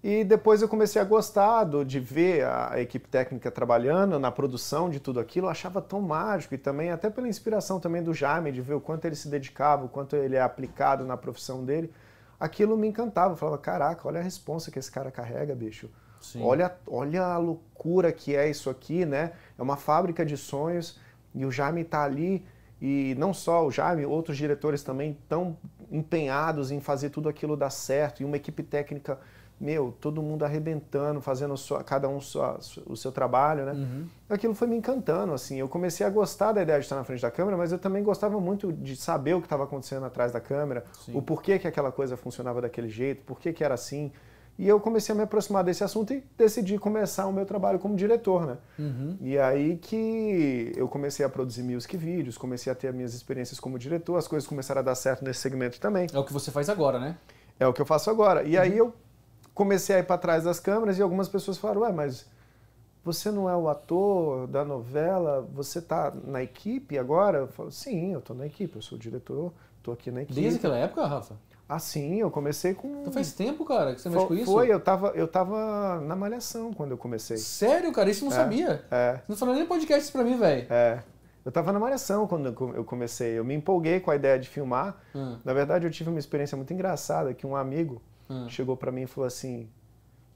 E depois eu comecei a gostar do, de ver a equipe técnica trabalhando na produção de tudo aquilo, eu achava tão mágico e também até pela inspiração também do Jaime de ver o quanto ele se dedicava, o quanto ele é aplicado na profissão dele, aquilo me encantava. Eu falava, caraca, olha a responsa que esse cara carrega, bicho. Sim. Olha, olha a loucura que é isso aqui, né? É uma fábrica de sonhos e o Jaime está ali e não só o Jaime, outros diretores também tão empenhados em fazer tudo aquilo dar certo e uma equipe técnica, meu, todo mundo arrebentando, fazendo sua, cada um sua, o seu trabalho, né? Uhum. Aquilo foi me encantando, assim. Eu comecei a gostar da ideia de estar na frente da câmera, mas eu também gostava muito de saber o que estava acontecendo atrás da câmera, Sim. o porquê que aquela coisa funcionava daquele jeito, por que era assim. E eu comecei a me aproximar desse assunto e decidi começar o meu trabalho como diretor, né? Uhum. E aí que eu comecei a produzir music vídeos, comecei a ter minhas experiências como diretor, as coisas começaram a dar certo nesse segmento também. É o que você faz agora, né? É o que eu faço agora. E uhum. aí eu comecei a ir para trás das câmeras e algumas pessoas falaram, ué, mas você não é o ator da novela, você tá na equipe agora? Eu falo, sim, eu tô na equipe, eu sou o diretor, tô aqui na equipe. Desde aquela época, Rafa? Assim, eu comecei com. Então faz tempo, cara, que você mexe com isso? Foi, eu tava, eu tava na malhação quando eu comecei. Sério, cara? Isso eu não é, sabia. É. Você não falou nem podcast pra mim, velho. É. Eu tava na malhação quando eu comecei. Eu me empolguei com a ideia de filmar. Hum. Na verdade, eu tive uma experiência muito engraçada que um amigo hum. chegou para mim e falou assim: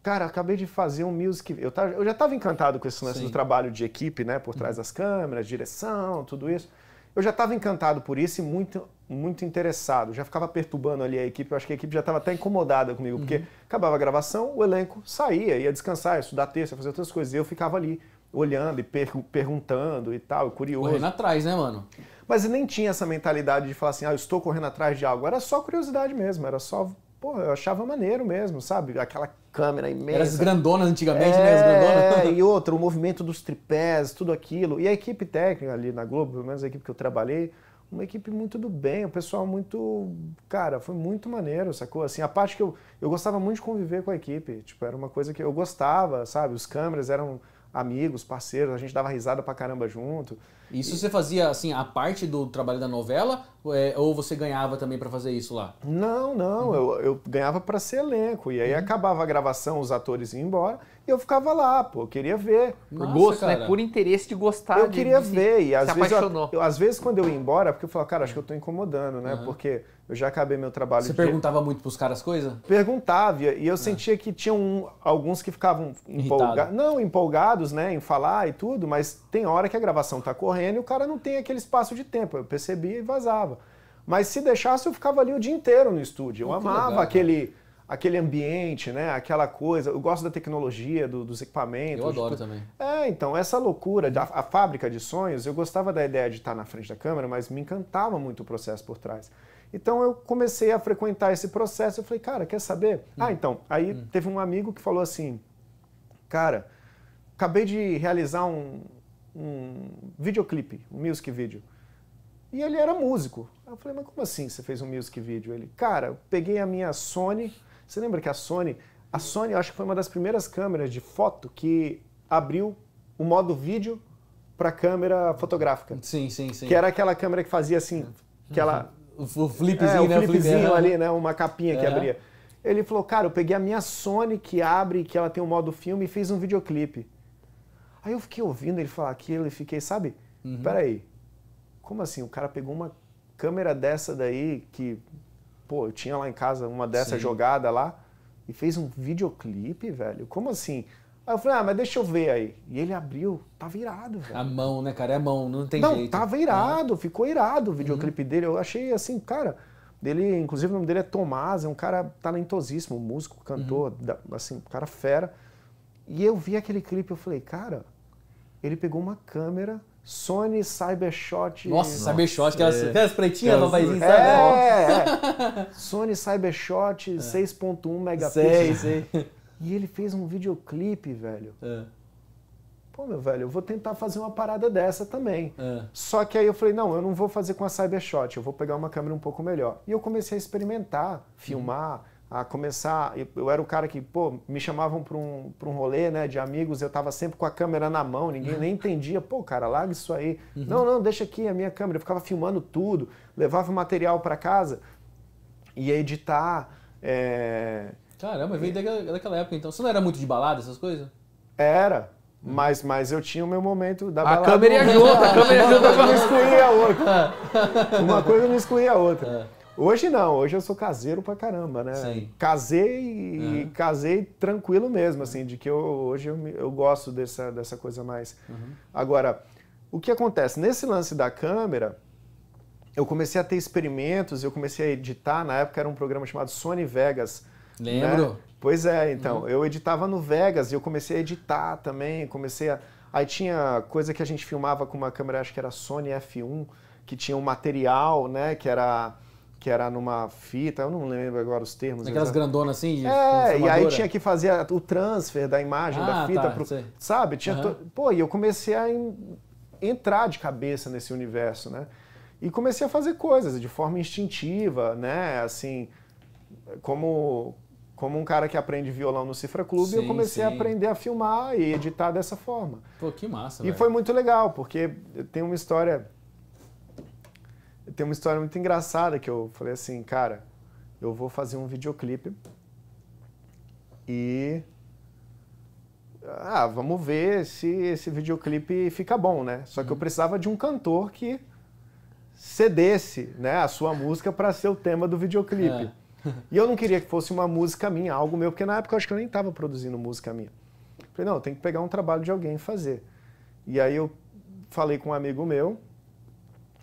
Cara, acabei de fazer um music. Eu, tava, eu já tava encantado com esse lance Sim. do trabalho de equipe, né? Por trás hum. das câmeras, direção, tudo isso. Eu já estava encantado por isso e muito, muito interessado. Já ficava perturbando ali a equipe. Eu acho que a equipe já estava até incomodada comigo, porque uhum. acabava a gravação, o elenco saía, ia descansar, ia estudar texto, ia fazer outras coisas. E eu ficava ali olhando e per perguntando e tal, curioso. Correndo atrás, né, mano? Mas eu nem tinha essa mentalidade de falar assim, ah, eu estou correndo atrás de algo. Era só curiosidade mesmo, era só pô, eu achava maneiro mesmo, sabe? Aquela câmera imensa. Era as grandonas antigamente, é, né? As é, grandonas. e outro, o movimento dos tripés, tudo aquilo. E a equipe técnica ali na Globo, pelo menos a equipe que eu trabalhei, uma equipe muito do bem, o pessoal muito. Cara, foi muito maneiro, sacou? Assim, a parte que eu. Eu gostava muito de conviver com a equipe. Tipo, era uma coisa que eu gostava, sabe? Os câmeras eram amigos, parceiros, a gente dava risada pra caramba junto. Isso e... você fazia, assim, a parte do trabalho da novela? É, ou você ganhava também para fazer isso lá? Não, não. Uhum. Eu, eu ganhava para ser elenco. E aí uhum. acabava a gravação, os atores iam embora eu ficava lá, pô, eu queria ver. Por gosto, cara. né? Por interesse de gostar. Eu queria de ver. e às vezes, eu, eu, às vezes, quando eu ia embora, porque eu falava, cara, acho que eu tô incomodando, né? Uhum. Porque eu já acabei meu trabalho. Você de... perguntava muito pros caras coisas? Perguntava, e eu uhum. sentia que tinham um, alguns que ficavam empolgados. Não, empolgados, né, em falar e tudo, mas tem hora que a gravação tá correndo e o cara não tem aquele espaço de tempo. Eu percebia e vazava. Mas se deixasse, eu ficava ali o dia inteiro no estúdio. Eu amava legal, aquele. Cara aquele ambiente, né? Aquela coisa. Eu gosto da tecnologia, do, dos equipamentos. Eu adoro também. É, então, essa loucura, da, a fábrica de sonhos, eu gostava da ideia de estar na frente da câmera, mas me encantava muito o processo por trás. Então eu comecei a frequentar esse processo. Eu falei, cara, quer saber? Hum. Ah, então. Aí hum. teve um amigo que falou assim: Cara, acabei de realizar um, um videoclipe, um music video. E ele era músico. Eu falei, mas como assim você fez um music video? Ele, cara, eu peguei a minha Sony você lembra que a Sony, a Sony acho que foi uma das primeiras câmeras de foto que abriu o modo vídeo para câmera fotográfica. Sim, sim, sim. Que era aquela câmera que fazia assim, que ela o flipzinho, é, o né? flipzinho ali, né? Uma capinha é. que abria. Ele falou, cara, eu peguei a minha Sony que abre, que ela tem um modo filme e fez um videoclipe. Aí eu fiquei ouvindo ele falar aquilo e fiquei, sabe? Uhum. Peraí, como assim? O cara pegou uma câmera dessa daí que Pô, eu tinha lá em casa uma dessa Sim. jogada lá e fez um videoclipe, velho. Como assim? Aí eu falei, ah, mas deixa eu ver aí. E ele abriu, tava irado, velho. A mão, né, cara? É a mão, não tem não, jeito. Não, tava irado, ah. ficou irado o videoclipe uhum. dele. Eu achei assim, cara, dele, inclusive o nome dele é Tomás, é um cara talentosíssimo, músico, cantor, uhum. assim, um cara fera. E eu vi aquele clipe, eu falei, cara, ele pegou uma câmera Sony Cybershot. Nossa, Nossa Cybershot, aquelas, é. aquelas pretinhas, novazinhas, é, sabe? É, é. Sony Cybershot 6.1 é. megapixels. Sei, sei. E ele fez um videoclipe, velho. É. Pô, meu velho, eu vou tentar fazer uma parada dessa também. É. Só que aí eu falei, não, eu não vou fazer com a Cybershot, eu vou pegar uma câmera um pouco melhor. E eu comecei a experimentar, filmar. Hum a começar. Eu, eu, era o cara que, pô, me chamavam para um, um rolê, né, de amigos, eu tava sempre com a câmera na mão, ninguém nem entendia. Pô, cara, larga isso aí. Uhum. Não, não, deixa aqui a minha câmera. Eu ficava filmando tudo, levava o material para casa, ia editar. É... Caramba, veio é... daquela época então. Você não era muito de balada, essas coisas? Era, hum. mas, mas eu tinha o meu momento da a balada. Câmera ajuda, a câmera junto, a câmera junto. Uma coisa não excluía a outra. Uma coisa não excluía a outra. É. Hoje não, hoje eu sou caseiro pra caramba, né? Sim. Casei e uhum. casei tranquilo mesmo, assim, de que eu, hoje eu, eu gosto dessa, dessa coisa mais. Uhum. Agora, o que acontece? Nesse lance da câmera, eu comecei a ter experimentos, eu comecei a editar, na época era um programa chamado Sony Vegas. Né? Lembro. Né? Pois é, uhum. então, uhum. eu editava no Vegas e eu comecei a editar também, comecei a... Aí tinha coisa que a gente filmava com uma câmera, acho que era Sony F1, que tinha um material, né, que era que era numa fita, eu não lembro agora os termos. Aquelas grandonas assim? De, é, e aí tinha que fazer o transfer da imagem ah, da fita tá, pro, sabe? Tinha uhum. to... Pô, e eu comecei a em... entrar de cabeça nesse universo, né? E comecei a fazer coisas de forma instintiva, né? Assim, como como um cara que aprende violão no Cifra Clube, sim, eu comecei sim. a aprender a filmar e editar dessa forma. Pô, que massa, E véio. foi muito legal, porque tem uma história tem uma história muito engraçada que eu falei assim, cara, eu vou fazer um videoclipe e ah, vamos ver se esse videoclipe fica bom, né? Só que eu uhum. precisava de um cantor que cedesse, né, a sua música para ser o tema do videoclipe. É. E eu não queria que fosse uma música minha, algo meu, porque na época eu acho que eu nem estava produzindo música minha. Falei, não, tem que pegar um trabalho de alguém e fazer. E aí eu falei com um amigo meu,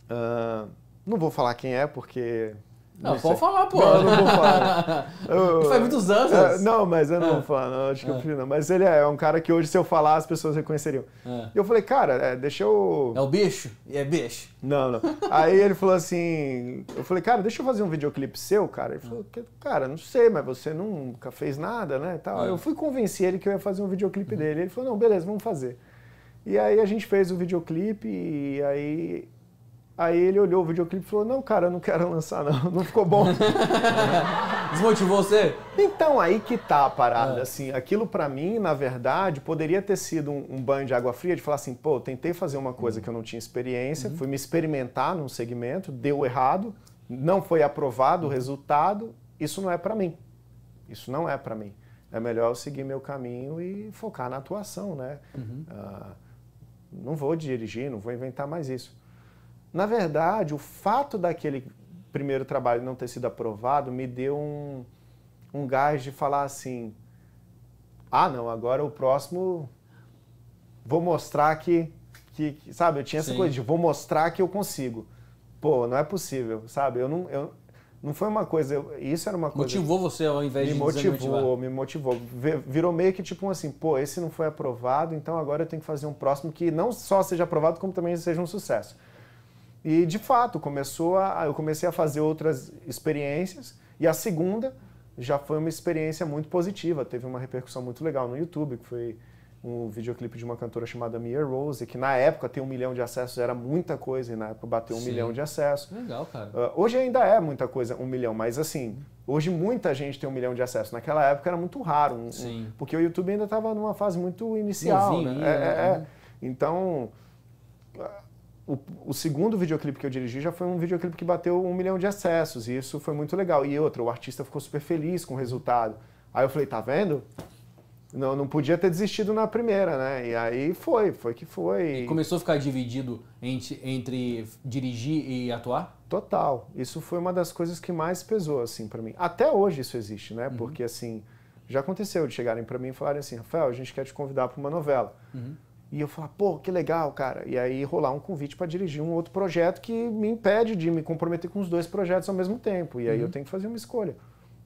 uh, não vou falar quem é, porque. Não, não pode falar, pô. Não, não vou falar. Eu, faz muitos anos. É, não, mas eu não vou é. falar, não, acho que eu é. prefiro não. Mas ele é um cara que hoje, se eu falar, as pessoas reconheceriam. E eu falei, cara, é, deixa eu. É o bicho? E é bicho? Não, não. Aí ele falou assim. Eu falei, cara, deixa eu fazer um videoclipe seu, cara. Ele falou, cara, não sei, mas você nunca fez nada, né? Tal. Eu fui convencer ele que eu ia fazer um videoclipe dele. Ele falou, não, beleza, vamos fazer. E aí a gente fez o videoclipe e aí Aí ele olhou o videoclipe e falou: Não, cara, eu não quero lançar, não. Não ficou bom. Desmotivou você? Então, aí que tá a parada. É. Assim, aquilo para mim, na verdade, poderia ter sido um, um, banho de água fria de falar assim: pô, tentei fazer uma coisa uhum. que eu não tinha experiência, uhum. fui me experimentar num segmento, deu errado, não foi aprovado o uhum. resultado. Isso não é para mim. Isso não é para mim. É melhor eu seguir meu caminho e focar na atuação, né? Uhum. Uh, não vou dirigir, não vou inventar mais isso. Na verdade, o fato daquele primeiro trabalho não ter sido aprovado me deu um, um gás de falar assim: ah, não, agora o próximo vou mostrar que. que, que sabe, eu tinha essa Sim. coisa de vou mostrar que eu consigo. Pô, não é possível, sabe? Eu não. Eu, não foi uma coisa. Eu, isso era uma coisa. Motivou você ao invés me de motivou, Me motivou, Virou meio que tipo assim, pô, esse não foi aprovado, então agora eu tenho que fazer um próximo que não só seja aprovado, como também seja um sucesso. E de fato, começou a, eu comecei a fazer outras experiências e a segunda já foi uma experiência muito positiva, teve uma repercussão muito legal no YouTube, que foi um videoclipe de uma cantora chamada Mia Rose, que na época ter um milhão de acessos era muita coisa, e na época bateu um Sim. milhão de acessos. Legal, cara. Uh, hoje ainda é muita coisa, um milhão, mas assim, hoje muita gente tem um milhão de acessos. Naquela época era muito raro, um, Sim. Um, porque o YouTube ainda estava numa fase muito inicial. Novinho, né? É, né? É, é, é. Então, o, o, segundo videoclipe que eu dirigi já foi um videoclipe que bateu um milhão de acessos, e isso foi muito legal. E outra, o artista ficou super feliz com o resultado. Aí eu falei, tá vendo? Não, não podia ter desistido na primeira, né? E aí foi, foi que foi. E começou a ficar dividido entre, entre dirigir e atuar? Total. Isso foi uma das coisas que mais pesou, assim, para mim. Até hoje isso existe, né? Uhum. Porque, assim, já aconteceu de chegarem para mim e falarem assim, Rafael, a gente quer te convidar para uma novela. Uhum e eu falar, pô, que legal, cara. E aí rolar um convite para dirigir um outro projeto que me impede de me comprometer com os dois projetos ao mesmo tempo. E aí uhum. eu tenho que fazer uma escolha,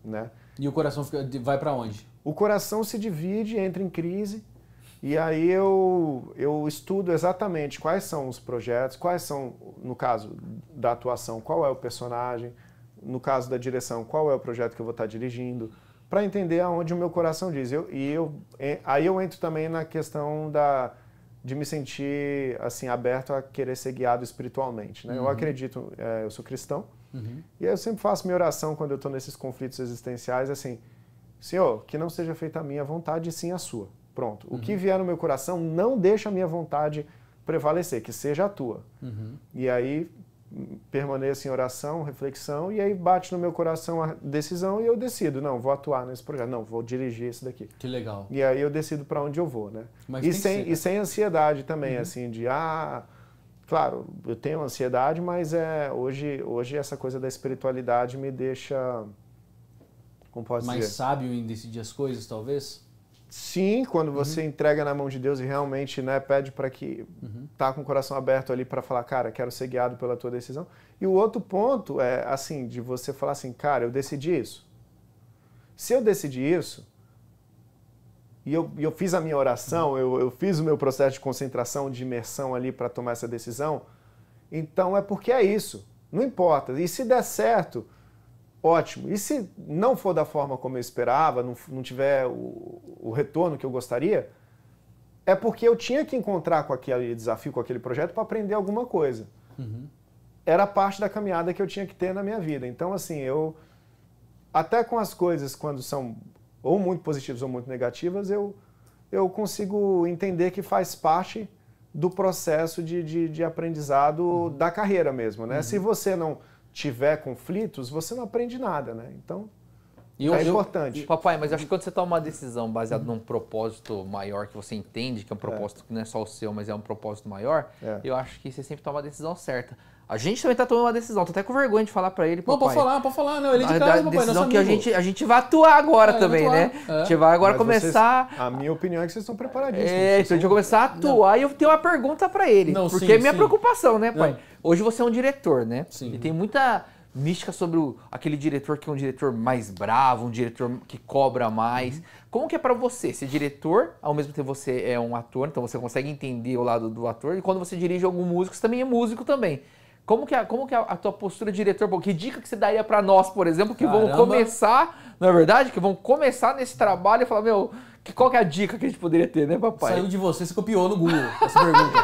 né? E o coração fica, vai para onde? O coração se divide, entra em crise. E aí eu, eu estudo exatamente quais são os projetos, quais são, no caso da atuação, qual é o personagem, no caso da direção, qual é o projeto que eu vou estar tá dirigindo, para entender aonde o meu coração diz. Eu, e eu, aí eu entro também na questão da de me sentir assim aberto a querer ser guiado espiritualmente. Né? Uhum. Eu acredito, é, eu sou cristão, uhum. e eu sempre faço minha oração quando eu estou nesses conflitos existenciais, assim, Senhor, que não seja feita a minha vontade, e sim a sua. Pronto. O que uhum. vier no meu coração, não deixa a minha vontade prevalecer, que seja a tua. Uhum. E aí permaneço em oração, reflexão, e aí bate no meu coração a decisão e eu decido, não, vou atuar nesse projeto, não, vou dirigir isso daqui. Que legal. E aí eu decido para onde eu vou, né? Mas e, sem, ser, né? e sem ansiedade também, uhum. assim, de, ah, claro, eu tenho ansiedade, mas é, hoje, hoje essa coisa da espiritualidade me deixa, como posso Mais dizer? sábio em decidir as coisas, talvez? Sim, quando uhum. você uhum. entrega na mão de Deus e realmente né, pede para que uhum. tá com o coração aberto ali para falar, cara, quero ser guiado pela tua decisão. E o outro ponto é assim, de você falar assim, cara, eu decidi isso. Se eu decidi isso, e eu, eu fiz a minha oração, uhum. eu, eu fiz o meu processo de concentração, de imersão ali para tomar essa decisão, então é porque é isso. Não importa. E se der certo, ótimo. E se não for da forma como eu esperava, não, não tiver o, o retorno que eu gostaria, é porque eu tinha que encontrar com aquele desafio, com aquele projeto, para aprender alguma coisa. Uhum. Era parte da caminhada que eu tinha que ter na minha vida. Então, assim, eu. Até com as coisas, quando são ou muito positivas ou muito negativas, eu, eu consigo entender que faz parte do processo de, de, de aprendizado uhum. da carreira mesmo. Né? Uhum. Se você não tiver conflitos, você não aprende nada, né? Então, eu, é importante. Eu, papai, mas acho que quando você toma uma decisão baseada num propósito maior que você entende, que é um é. propósito é. que não é só o seu, mas é um propósito maior, é. eu acho que você sempre toma a decisão certa. A gente também tá tomando uma decisão, tô até com vergonha de falar para ele, papai. Não, pode falar, pode falar, não, ele é de casa, papai, é decisão que a gente, a gente vai atuar agora é, também, né? atuar. né? A gente vai agora mas começar... Vocês, a minha opinião é que vocês estão preparadíssimos. É, então a gente vai começar a atuar não. e eu tenho uma pergunta para ele, não, porque sim, é minha sim. preocupação, né, pai? Não hoje você é um diretor, né? Sim. E tem muita mística sobre o, aquele diretor que é um diretor mais bravo, um diretor que cobra mais. Uhum. Como que é para você ser diretor, ao mesmo tempo você é um ator, então você consegue entender o lado do ator, e quando você dirige algum músico, você também é músico também. Como que é, como que é a tua postura de diretor? Que dica que você daria para nós, por exemplo, que Caramba. vão começar, na é verdade, que vão começar nesse trabalho e falar, meu, que, qual que é a dica que a gente poderia ter, né, papai? Saiu de você, você copiou no Google essa pergunta.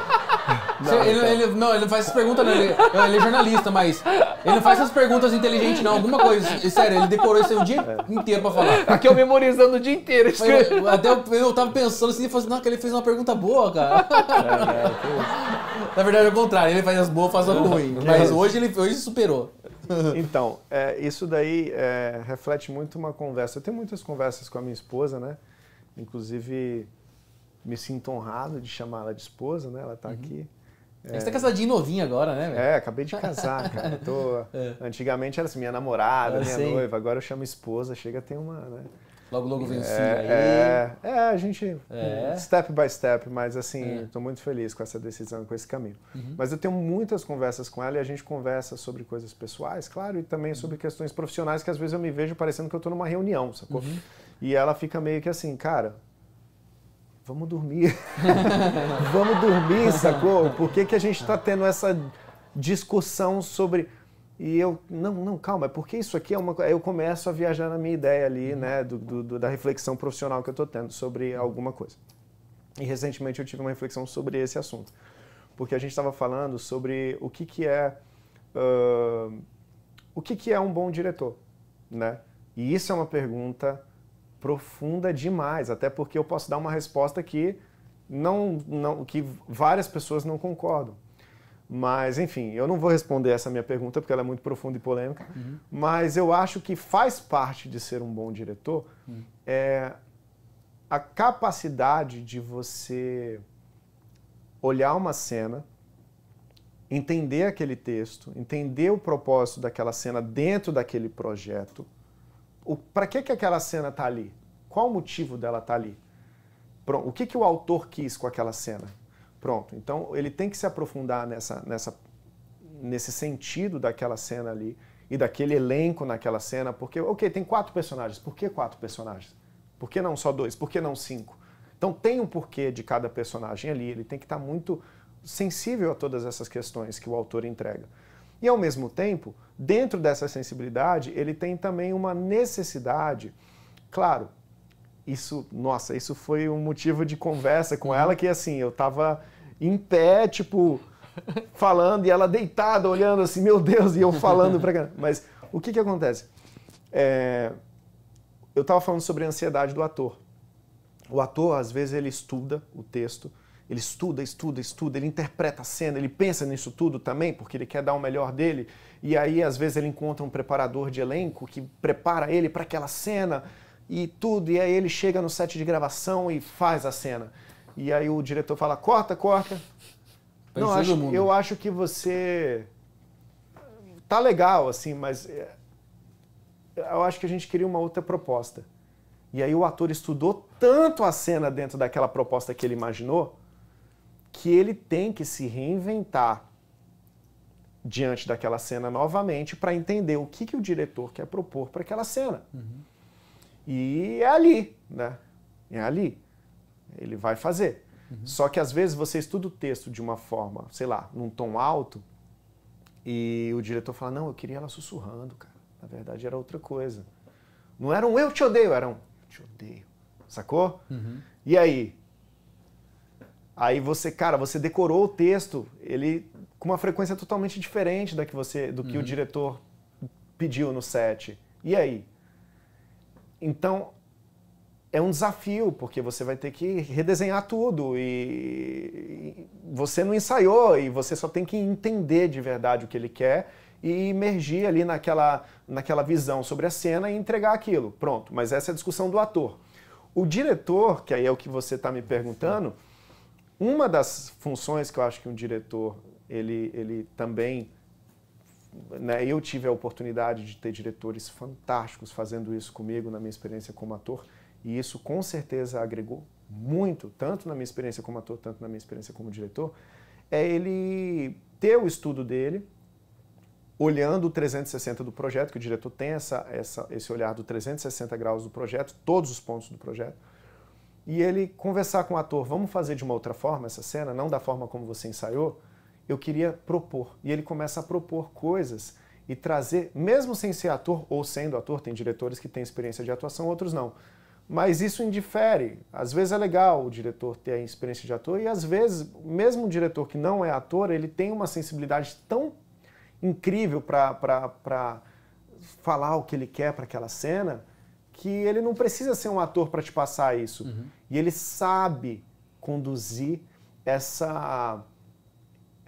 Não, ele, então. ele, não, ele não faz essas perguntas, não. Né? Ele, ele é jornalista, mas ele não faz essas perguntas inteligentes, não. Alguma coisa. Sério, ele decorou isso aí o dia é. inteiro pra falar. Aqui eu memorizando o dia inteiro. eu, até eu, eu tava pensando assim, falei assim, não, que ele fez uma pergunta boa, cara. É, é, Na verdade, é o contrário. Ele faz as boas, faz as ruins. Mas hoje ele hoje superou. Então, é, isso daí é, reflete muito uma conversa. Eu tenho muitas conversas com a minha esposa, né? Inclusive, me sinto honrado de chamá-la de esposa, né? Ela está uhum. aqui. É. Você tá casadinho novinho agora, né? Véio? É, acabei de casar, cara. Tô... É. Antigamente era assim, minha namorada, ah, minha noiva. Agora eu chamo esposa, chega a ter uma, né? Logo, logo vem o é, filho aí. É, é, a gente, é. step by step, mas assim, estou é. muito feliz com essa decisão, com esse caminho. Uhum. Mas eu tenho muitas conversas com ela e a gente conversa sobre coisas pessoais, claro, e também uhum. sobre questões profissionais que às vezes eu me vejo parecendo que eu estou numa reunião, sacou? Uhum. E ela fica meio que assim, cara, vamos dormir. vamos dormir, sacou? Por que, que a gente está tendo essa discussão sobre. E eu, não, não, calma, é porque isso aqui é uma Eu começo a viajar na minha ideia ali, né, do, do da reflexão profissional que eu estou tendo sobre alguma coisa. E recentemente eu tive uma reflexão sobre esse assunto. Porque a gente estava falando sobre o que, que é. Uh, o que, que é um bom diretor, né? E isso é uma pergunta profunda demais, até porque eu posso dar uma resposta que não, não que várias pessoas não concordam. Mas, enfim, eu não vou responder essa minha pergunta porque ela é muito profunda e polêmica, uhum. mas eu acho que faz parte de ser um bom diretor uhum. é a capacidade de você olhar uma cena, entender aquele texto, entender o propósito daquela cena dentro daquele projeto para que, que aquela cena está ali? Qual o motivo dela estar tá ali? Pronto. O que, que o autor quis com aquela cena? Pronto. Então ele tem que se aprofundar nessa, nessa, nesse sentido daquela cena ali e daquele elenco naquela cena, porque, ok, tem quatro personagens. Por que quatro personagens? Por que não só dois? Por que não cinco? Então tem um porquê de cada personagem ali. Ele tem que estar tá muito sensível a todas essas questões que o autor entrega. E ao mesmo tempo, dentro dessa sensibilidade, ele tem também uma necessidade, claro, isso, nossa, isso foi um motivo de conversa com uhum. ela que assim, eu tava em pé, tipo, falando e ela deitada olhando assim, meu Deus, e eu falando pra Mas o que que acontece? É, eu tava falando sobre a ansiedade do ator. O ator, às vezes, ele estuda o texto, ele estuda, estuda, estuda, ele interpreta a cena, ele pensa nisso tudo também, porque ele quer dar o melhor dele. E aí, às vezes, ele encontra um preparador de elenco que prepara ele para aquela cena e tudo. E aí, ele chega no set de gravação e faz a cena. E aí, o diretor fala: corta, corta. Tá Não, acho, eu acho que você. Tá legal, assim, mas. Eh, eu acho que a gente queria uma outra proposta. E aí, o ator estudou tanto a cena dentro daquela proposta que ele imaginou que ele tem que se reinventar diante daquela cena novamente para entender o que, que o diretor quer propor para aquela cena. Uhum. E é ali, né? É ali. Ele vai fazer. Uhum. Só que às vezes você estuda o texto de uma forma, sei lá, num tom alto, e o diretor fala: Não, eu queria ela sussurrando, cara. Na verdade era outra coisa. Não era um eu te odeio, era um eu te odeio. Sacou? Uhum. E aí? Aí você, cara, você decorou o texto, ele com uma frequência totalmente diferente da que você, do que uhum. o diretor pediu no set. E aí? Então, é um desafio, porque você vai ter que redesenhar tudo e você não ensaiou e você só tem que entender de verdade o que ele quer e emergir ali naquela, naquela visão sobre a cena e entregar aquilo. Pronto, mas essa é a discussão do ator. O diretor, que aí é o que você está me perguntando, uma das funções que eu acho que um diretor, ele, ele também... Né, eu tive a oportunidade de ter diretores fantásticos fazendo isso comigo na minha experiência como ator, e isso com certeza agregou muito, tanto na minha experiência como ator, tanto na minha experiência como diretor, é ele ter o estudo dele, olhando o 360 do projeto, que o diretor tem essa, essa, esse olhar do 360 graus do projeto, todos os pontos do projeto, e ele conversar com o ator, vamos fazer de uma outra forma essa cena, não da forma como você ensaiou, eu queria propor. E ele começa a propor coisas e trazer, mesmo sem ser ator ou sendo ator, tem diretores que têm experiência de atuação, outros não. Mas isso indifere. Às vezes é legal o diretor ter a experiência de ator e às vezes, mesmo um diretor que não é ator, ele tem uma sensibilidade tão incrível para falar o que ele quer para aquela cena, que ele não precisa ser um ator para te passar isso. Uhum. E ele sabe conduzir essa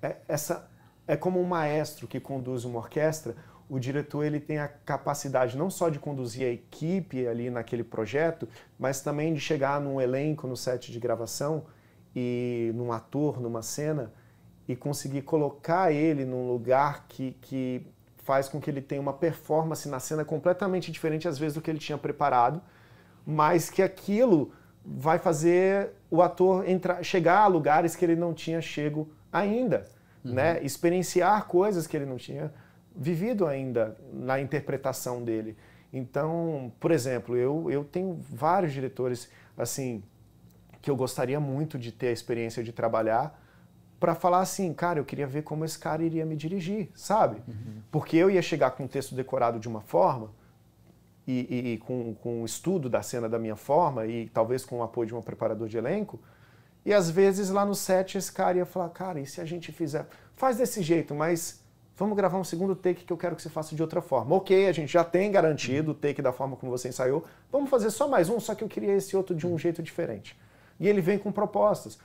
é, essa é como um maestro que conduz uma orquestra, o diretor ele tem a capacidade não só de conduzir a equipe ali naquele projeto, mas também de chegar num elenco, no set de gravação e num ator, numa cena e conseguir colocar ele num lugar que, que faz com que ele tenha uma performance na cena completamente diferente, às vezes, do que ele tinha preparado, mas que aquilo vai fazer o ator entrar, chegar a lugares que ele não tinha chego ainda, uhum. né? Experienciar coisas que ele não tinha vivido ainda na interpretação dele. Então, por exemplo, eu, eu tenho vários diretores assim que eu gostaria muito de ter a experiência de trabalhar, para falar assim, cara, eu queria ver como esse cara iria me dirigir, sabe? Uhum. Porque eu ia chegar com um texto decorado de uma forma e, e, e com, com um estudo da cena da minha forma e talvez com o apoio de um preparador de elenco, e às vezes lá no set esse cara ia falar, cara, e se a gente fizer? Faz desse jeito, mas vamos gravar um segundo take que eu quero que você faça de outra forma. Ok, a gente já tem garantido o take da forma como você ensaiou, vamos fazer só mais um, só que eu queria esse outro de um uhum. jeito diferente. E ele vem com propostas.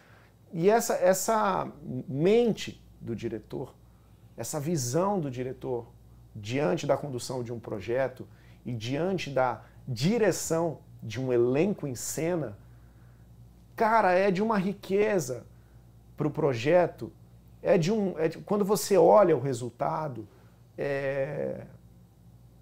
E essa, essa mente do diretor, essa visão do diretor diante da condução de um projeto e diante da direção de um elenco em cena, cara, é de uma riqueza para o projeto. É de um. É de, quando você olha o resultado. É...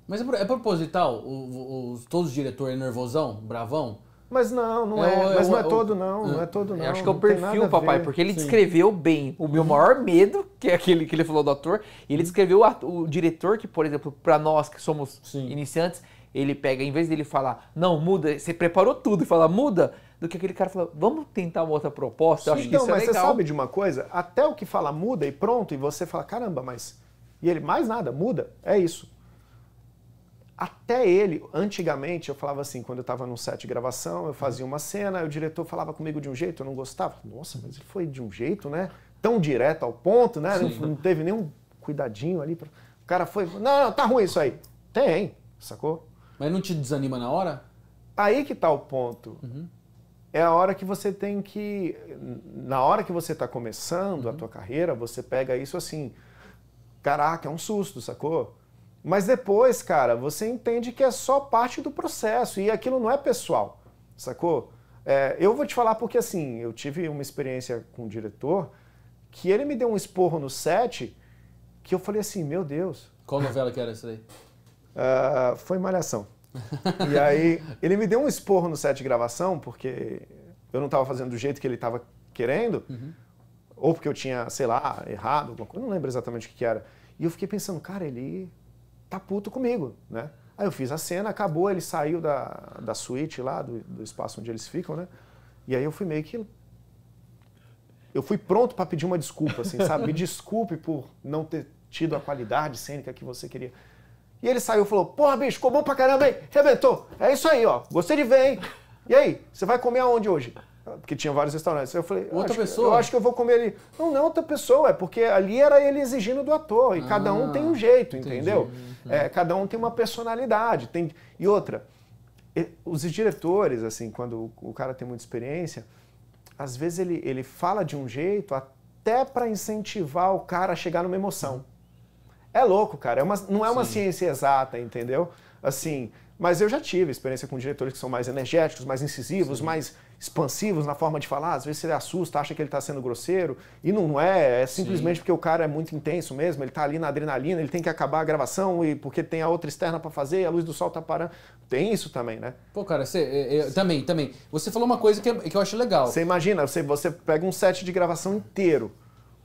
Mas é, é proposital? O, o, todos os diretores é nervosão, bravão? Mas não, não é. é, é mas eu, não é, é todo, não. Eu, não é, é todo, não. Acho que é o perfil, papai, porque ele Sim. descreveu bem o meu uhum. maior medo, que é aquele que ele falou do ator, e ele uhum. descreveu o, o diretor, que, por exemplo, para nós que somos Sim. iniciantes, ele pega, em vez dele falar, não, muda, você preparou tudo e fala, muda, do que aquele cara fala, vamos tentar uma outra proposta. eu acho então, que isso é legal. você sabe de uma coisa? Até o que fala muda e pronto, e você fala, caramba, mas. E ele, mais nada, muda. É isso até ele, antigamente, eu falava assim, quando eu estava num set de gravação, eu fazia uma cena, o diretor falava comigo de um jeito, eu não gostava. Nossa, mas ele foi de um jeito, né? Tão direto ao ponto, né? Não teve nenhum cuidadinho ali. Pra... O cara foi, não, não, tá ruim isso aí. Tem, sacou? Mas não te desanima na hora? Aí que tá o ponto. Uhum. É a hora que você tem que... Na hora que você está começando uhum. a tua carreira, você pega isso assim... Caraca, é um susto, sacou? Mas depois, cara, você entende que é só parte do processo e aquilo não é pessoal, sacou? É, eu vou te falar porque, assim, eu tive uma experiência com um diretor que ele me deu um esporro no set que eu falei assim, meu Deus. Qual novela que era isso aí? Uh, ah, foi Malhação. e aí, ele me deu um esporro no set de gravação porque eu não estava fazendo do jeito que ele estava querendo, uhum. ou porque eu tinha, sei lá, errado, alguma coisa, não lembro exatamente o que, que era. E eu fiquei pensando, cara, ele tá puto comigo, né? Aí eu fiz a cena, acabou, ele saiu da, da suíte lá, do, do espaço onde eles ficam, né? E aí eu fui meio que. Eu fui pronto para pedir uma desculpa, assim, sabe? Me desculpe por não ter tido a qualidade cênica que você queria. E ele saiu e falou: Porra, bicho, ficou bom pra caramba, hein? Rebentou. É isso aí, ó. Gostei de ver, hein? E aí, você vai comer aonde hoje? Porque tinha vários restaurantes. Eu falei, outra acho, pessoa? Eu acho que eu vou comer ali. Não, não, outra pessoa, é porque ali era ele exigindo do ator. E ah, cada um ah. tem um jeito, entendi. entendeu? É, né? cada um tem uma personalidade. Tem... E outra, os diretores, assim, quando o cara tem muita experiência, às vezes ele, ele fala de um jeito até para incentivar o cara a chegar numa emoção. É louco, cara. É uma, não é uma Sim. ciência exata, entendeu? Assim, mas eu já tive experiência com diretores que são mais energéticos, mais incisivos, Sim. mais expansivos na forma de falar, às vezes você assusta, acha que ele está sendo grosseiro, e não é, é simplesmente Sim. porque o cara é muito intenso mesmo, ele está ali na adrenalina, ele tem que acabar a gravação e porque tem a outra externa para fazer, a luz do sol está parando. Tem isso também, né? Pô, cara, você, eu, é, eu, é, também, também. Você falou uma coisa que, é, que eu acho legal. Você imagina, você, você pega um set de gravação inteiro,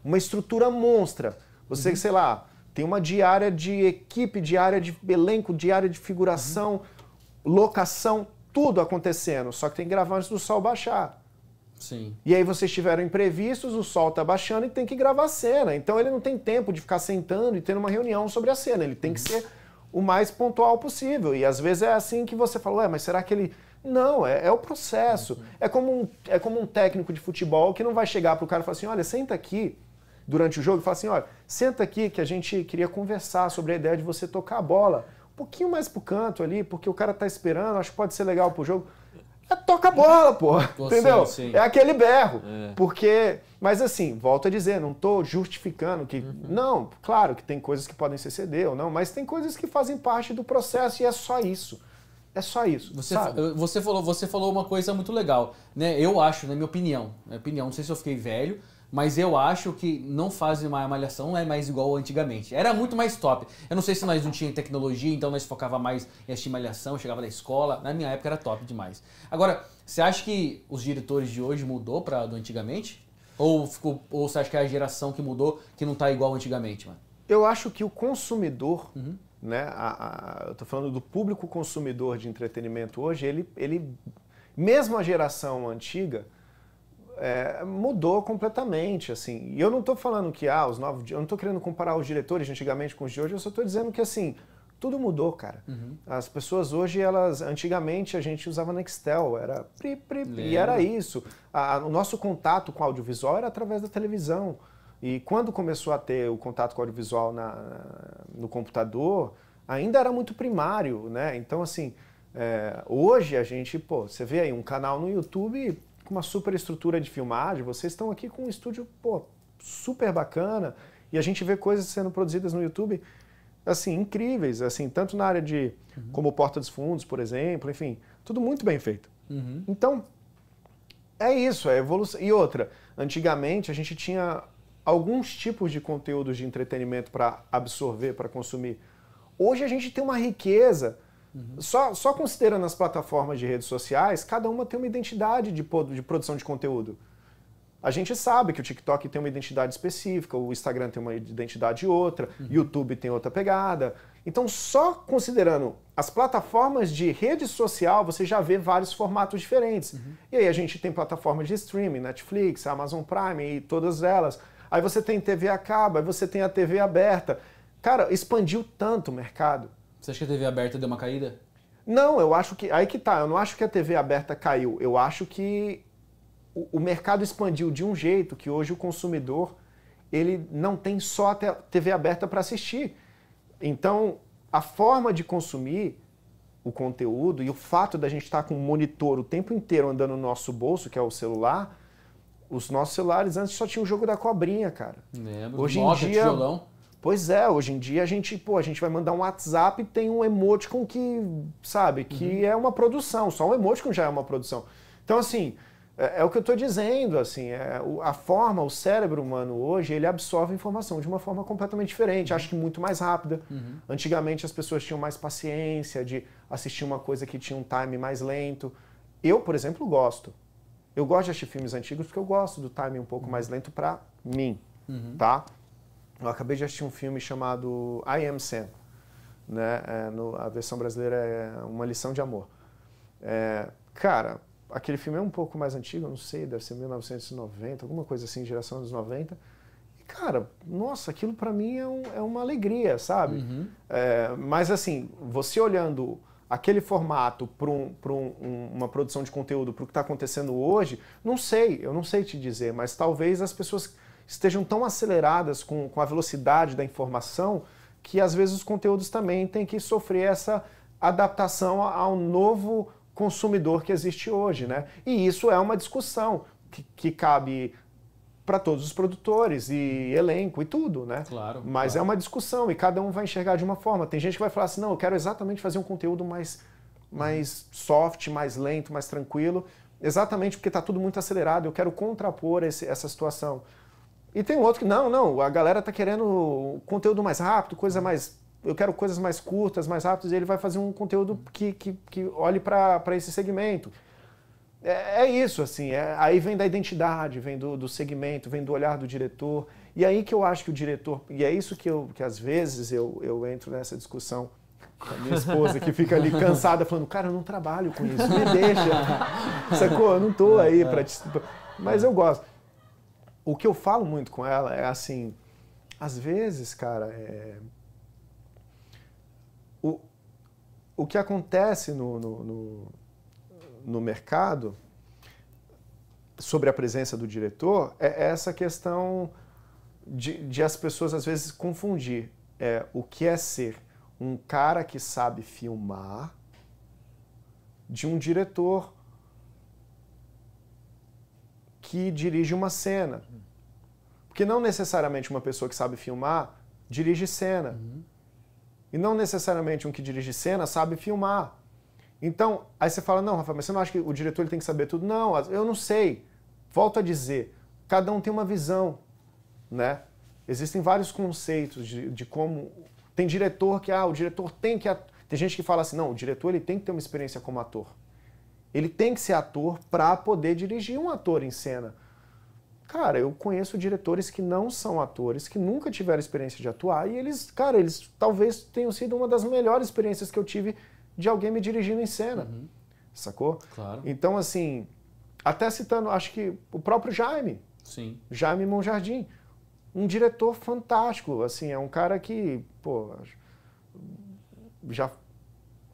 uma estrutura monstra, você, uhum. sei lá, tem uma diária de equipe, diária de elenco, diária de figuração, uhum. locação, tudo acontecendo, só que tem que gravar antes do sol baixar. Sim. E aí vocês tiveram imprevistos, o sol tá baixando e tem que gravar a cena. Então ele não tem tempo de ficar sentando e tendo uma reunião sobre a cena. Ele tem que ser o mais pontual possível. E às vezes é assim que você fala, ué, mas será que ele. Não, é, é o processo. É como, um, é como um técnico de futebol que não vai chegar pro cara e falar assim: olha, senta aqui durante o jogo e falar assim: olha, senta aqui que a gente queria conversar sobre a ideia de você tocar a bola um pouquinho mais pro canto ali, porque o cara tá esperando, acho que pode ser legal pro jogo. É toca a bola, pô. Entendeu? Sim, sim. É aquele berro. É. Porque. Mas assim, volto a dizer, não tô justificando que. Uhum. Não, claro que tem coisas que podem ser CD ou não, mas tem coisas que fazem parte do processo e é só isso. É só isso. Você, você falou, você falou uma coisa muito legal, né? Eu acho, na minha opinião, minha opinião, não sei se eu fiquei velho, mas eu acho que não fazem uma malhação, não é mais igual antigamente. Era muito mais top. Eu não sei se nós não tínhamos tecnologia, então nós focava mais em assistir malhação, chegava da escola. Na minha época era top demais. Agora, você acha que os diretores de hoje mudou para do antigamente? Ou, ficou, ou você acha que é a geração que mudou que não está igual antigamente, mano? Eu acho que o consumidor, uhum. né? A, a, eu estou falando do público consumidor de entretenimento hoje, ele, ele mesmo a geração antiga, é, mudou completamente, assim. E eu não estou falando que ah, os novos, eu não estou querendo comparar os diretores de antigamente com os de hoje. Eu só estou dizendo que assim tudo mudou, cara. Uhum. As pessoas hoje, elas. Antigamente a gente usava Nextel, era. Pri, pri, e era isso. A, o nosso contato com audiovisual era através da televisão. E quando começou a ter o contato com o audiovisual na, no computador, ainda era muito primário, né? Então, assim, é, hoje a gente, pô, você vê aí um canal no YouTube, com uma super estrutura de filmagem, vocês estão aqui com um estúdio pô, super bacana e a gente vê coisas sendo produzidas no YouTube assim incríveis, assim tanto na área de uhum. como Porta dos Fundos, por exemplo, enfim, tudo muito bem feito. Uhum. Então é isso, é evolução. E outra, antigamente a gente tinha alguns tipos de conteúdos de entretenimento para absorver, para consumir. Hoje a gente tem uma riqueza Uhum. Só, só considerando as plataformas de redes sociais, cada uma tem uma identidade de, de produção de conteúdo. A gente sabe que o TikTok tem uma identidade específica, o Instagram tem uma identidade outra, uhum. YouTube tem outra pegada. Então, só considerando as plataformas de rede social, você já vê vários formatos diferentes. Uhum. E aí a gente tem plataformas de streaming, Netflix, Amazon Prime e todas elas. Aí você tem TV a cabo, aí você tem a TV aberta. Cara, expandiu tanto o mercado. Você acha que a TV aberta deu uma caída? Não, eu acho que. Aí que tá. Eu não acho que a TV aberta caiu. Eu acho que o, o mercado expandiu de um jeito que hoje o consumidor ele não tem só a TV aberta para assistir. Então, a forma de consumir o conteúdo e o fato da gente estar tá com um monitor o tempo inteiro andando no nosso bolso, que é o celular, os nossos celulares antes só tinha o jogo da cobrinha, cara. Lembro, hoje em dia, Pois é, hoje em dia a gente, pô, a gente vai mandar um WhatsApp e tem um emoticon que, sabe, que uhum. é uma produção, só um emoticon já é uma produção. Então, assim, é, é o que eu estou dizendo, assim, é, a forma, o cérebro humano hoje, ele absorve informação de uma forma completamente diferente, uhum. acho que muito mais rápida. Uhum. Antigamente as pessoas tinham mais paciência de assistir uma coisa que tinha um time mais lento. Eu, por exemplo, gosto. Eu gosto de assistir filmes antigos porque eu gosto do time um pouco uhum. mais lento para mim, uhum. tá? Eu acabei de assistir um filme chamado I Am Sam. Né? É, no, a versão brasileira é Uma Lição de Amor. É, cara, aquele filme é um pouco mais antigo, não sei, deve ser 1990, alguma coisa assim, geração dos 90. E, cara, nossa, aquilo para mim é, um, é, uma alegria, sabe? Uhum. É, mas assim, você olhando aquele formato para um, um, uma produção de conteúdo, para o que está acontecendo hoje, não sei, eu não sei te dizer, mas talvez as pessoas estejam tão aceleradas com, com a velocidade da informação que às vezes os conteúdos também têm que sofrer essa adaptação ao novo consumidor que existe hoje, né? E isso é uma discussão que, que cabe para todos os produtores e elenco e tudo, né? Claro. Mas claro. é uma discussão e cada um vai enxergar de uma forma. Tem gente que vai falar assim, não, eu quero exatamente fazer um conteúdo mais, mais soft, mais lento, mais tranquilo, exatamente porque está tudo muito acelerado. Eu quero contrapor esse, essa situação. E tem um outro que, não, não, a galera tá querendo conteúdo mais rápido, coisa mais. Eu quero coisas mais curtas, mais rápidas, e ele vai fazer um conteúdo que, que, que olhe para esse segmento. É, é isso, assim. É, aí vem da identidade, vem do, do segmento, vem do olhar do diretor. E aí que eu acho que o diretor. E é isso que, eu, que às vezes eu, eu entro nessa discussão a minha esposa que fica ali cansada, falando, cara, eu não trabalho com isso, me deixa. Sacou? Eu não tô é, aí é. pra te... Mas eu gosto o que eu falo muito com ela é assim, às vezes, cara, é... o, o que acontece no, no, no, no mercado sobre a presença do diretor é essa questão de, de as pessoas às vezes confundir é, o que é ser um cara que sabe filmar de um diretor que dirige uma cena porque não necessariamente uma pessoa que sabe filmar dirige cena. Uhum. E não necessariamente um que dirige cena sabe filmar. Então, aí você fala, não, Rafa mas você não acha que o diretor ele tem que saber tudo? Não, eu não sei. Volto a dizer, cada um tem uma visão, né? Existem vários conceitos de, de como... Tem diretor que, ah, o diretor tem que... Tem gente que fala assim, não, o diretor ele tem que ter uma experiência como ator. Ele tem que ser ator para poder dirigir um ator em cena. Cara, eu conheço diretores que não são atores, que nunca tiveram experiência de atuar, e eles, cara, eles talvez tenham sido uma das melhores experiências que eu tive de alguém me dirigindo em cena. Uhum. Sacou? Claro. Então, assim, até citando, acho que o próprio Jaime. Sim. Jaime Monjardim. Um diretor fantástico, assim, é um cara que, pô, já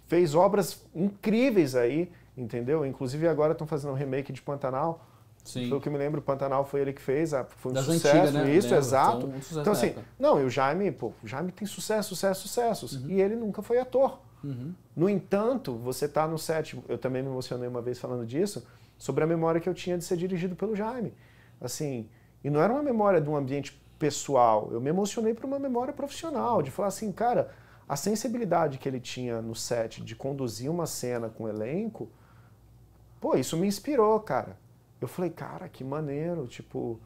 fez obras incríveis aí, entendeu? Inclusive agora estão fazendo um remake de Pantanal. Sim. Pelo que me lembro, o Pantanal foi ele que fez, foi um das sucesso, antigas, né? isso, lembro, exato. Então, um sucesso então, assim, não, e o Jaime, pô, o Jaime tem sucesso, sucesso, sucessos. Uhum. E ele nunca foi ator. Uhum. No entanto, você tá no set, eu também me emocionei uma vez falando disso, sobre a memória que eu tinha de ser dirigido pelo Jaime. Assim, e não era uma memória de um ambiente pessoal, eu me emocionei por uma memória profissional, de falar assim, cara, a sensibilidade que ele tinha no set de conduzir uma cena com o elenco, pô, isso me inspirou, cara. Eu falei, cara, que maneiro, tipo,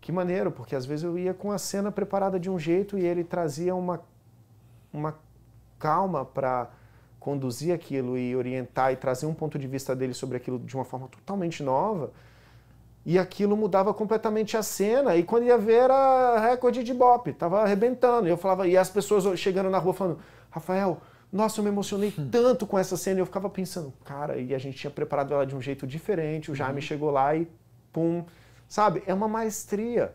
que maneiro, porque às vezes eu ia com a cena preparada de um jeito e ele trazia uma, uma calma para conduzir aquilo e orientar e trazer um ponto de vista dele sobre aquilo de uma forma totalmente nova. E aquilo mudava completamente a cena. E quando ia ver, era recorde de bop, tava arrebentando. E eu falava, e as pessoas chegando na rua falando: Rafael, nossa, eu me emocionei hum. tanto com essa cena. E eu ficava pensando, cara, e a gente tinha preparado ela de um jeito diferente. O Jaime uhum. chegou lá e pum. Sabe? É uma maestria.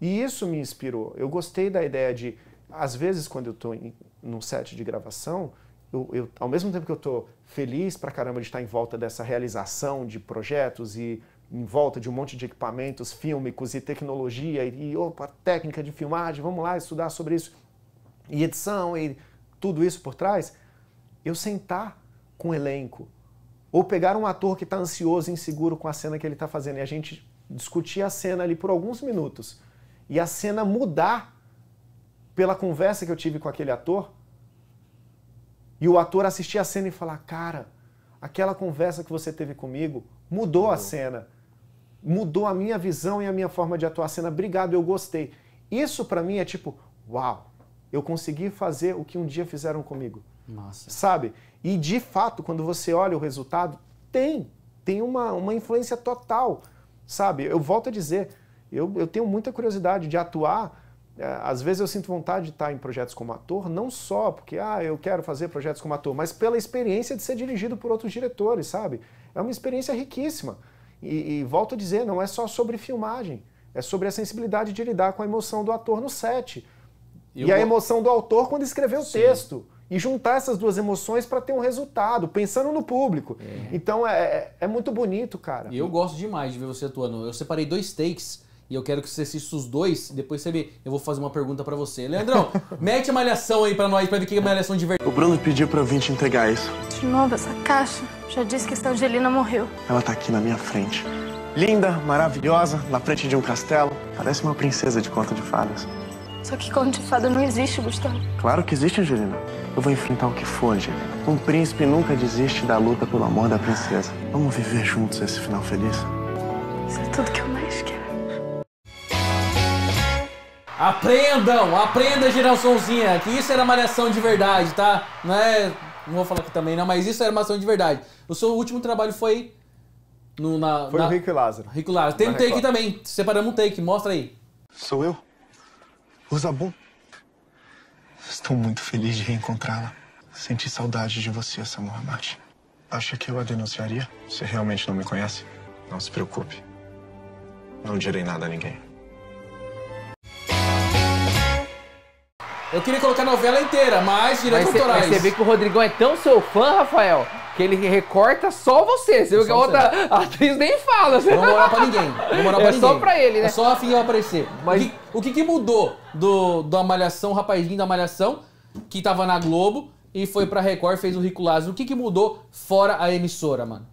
E isso me inspirou. Eu gostei da ideia de, às vezes, quando eu estou num set de gravação, eu, eu, ao mesmo tempo que eu estou feliz pra caramba de estar em volta dessa realização de projetos e em volta de um monte de equipamentos fílmicos e tecnologia e, e opa, técnica de filmagem, vamos lá estudar sobre isso, e edição, e tudo isso por trás, eu sentar com o elenco. Ou pegar um ator que está ansioso, inseguro com a cena que ele está fazendo e a gente discutir a cena ali por alguns minutos e a cena mudar pela conversa que eu tive com aquele ator e o ator assistir a cena e falar: Cara, aquela conversa que você teve comigo mudou, mudou. a cena, mudou a minha visão e a minha forma de atuar a cena. Obrigado, eu gostei. Isso para mim é tipo: Uau! eu consegui fazer o que um dia fizeram comigo. Nossa. Sabe? E de fato, quando você olha o resultado, tem, tem uma, uma influência total. Sabe? Eu volto a dizer, eu, eu tenho muita curiosidade de atuar. É, às vezes eu sinto vontade de estar em projetos como ator, não só porque ah, eu quero fazer projetos como ator, mas pela experiência de ser dirigido por outros diretores, sabe? É uma experiência riquíssima. E, e volto a dizer, não é só sobre filmagem, é sobre a sensibilidade de lidar com a emoção do ator no set e, e a emoção do autor quando escreveu o texto. E juntar essas duas emoções para ter um resultado, pensando no público. É. Então é, é, é muito bonito, cara. E eu gosto demais de ver você atuando. Eu separei dois takes e eu quero que você assista os dois. Depois você vê. Eu vou fazer uma pergunta para você. Leandrão, mete a malhação aí para nós pra ver o que é malhação de verdade. O Bruno pediu pra eu vir te entregar isso. De novo essa caixa? Já disse que essa Angelina morreu. Ela tá aqui na minha frente. Linda, maravilhosa, na frente de um castelo. Parece uma princesa de conta de fadas. Só que conto de fada não existe, Gustavo. Claro que existe, Angelina. Eu vou enfrentar o que for, Angelina. Um príncipe nunca desiste da luta pelo amor da princesa. Vamos viver juntos esse final feliz? Isso é tudo que eu mais quero. Aprendam, aprenda geraçãozinha, que isso era malhação de verdade, tá? Não é. Não vou falar aqui também, não, mas isso era malhação de verdade. O seu último trabalho foi. No, na, foi na... o Rico e Lázaro. Rico e Lázaro. Tem na um take Record. também, separamos um take, mostra aí. Sou eu? Osabum. Estou muito feliz de reencontrá-la. Senti saudade de você, Samuel Hamad. Acha que eu a denunciaria? Você realmente não me conhece? Não se preocupe. Não direi nada a ninguém. Eu queria colocar a novela inteira, mas direitos autorais. Mas você vê que o Rodrigão é tão seu fã, Rafael, que ele recorta só você. Você viu que a outra atriz nem fala. Né? Não moral pra ninguém. Não moral pra é ninguém. só pra ele, né? É só a aparecer. Mas... O, que, o que, mudou do, da Malhação, o rapazinho da Malhação, que tava na Globo e foi pra Record, fez o Rico Lázaro. O que, que mudou fora a emissora, mano?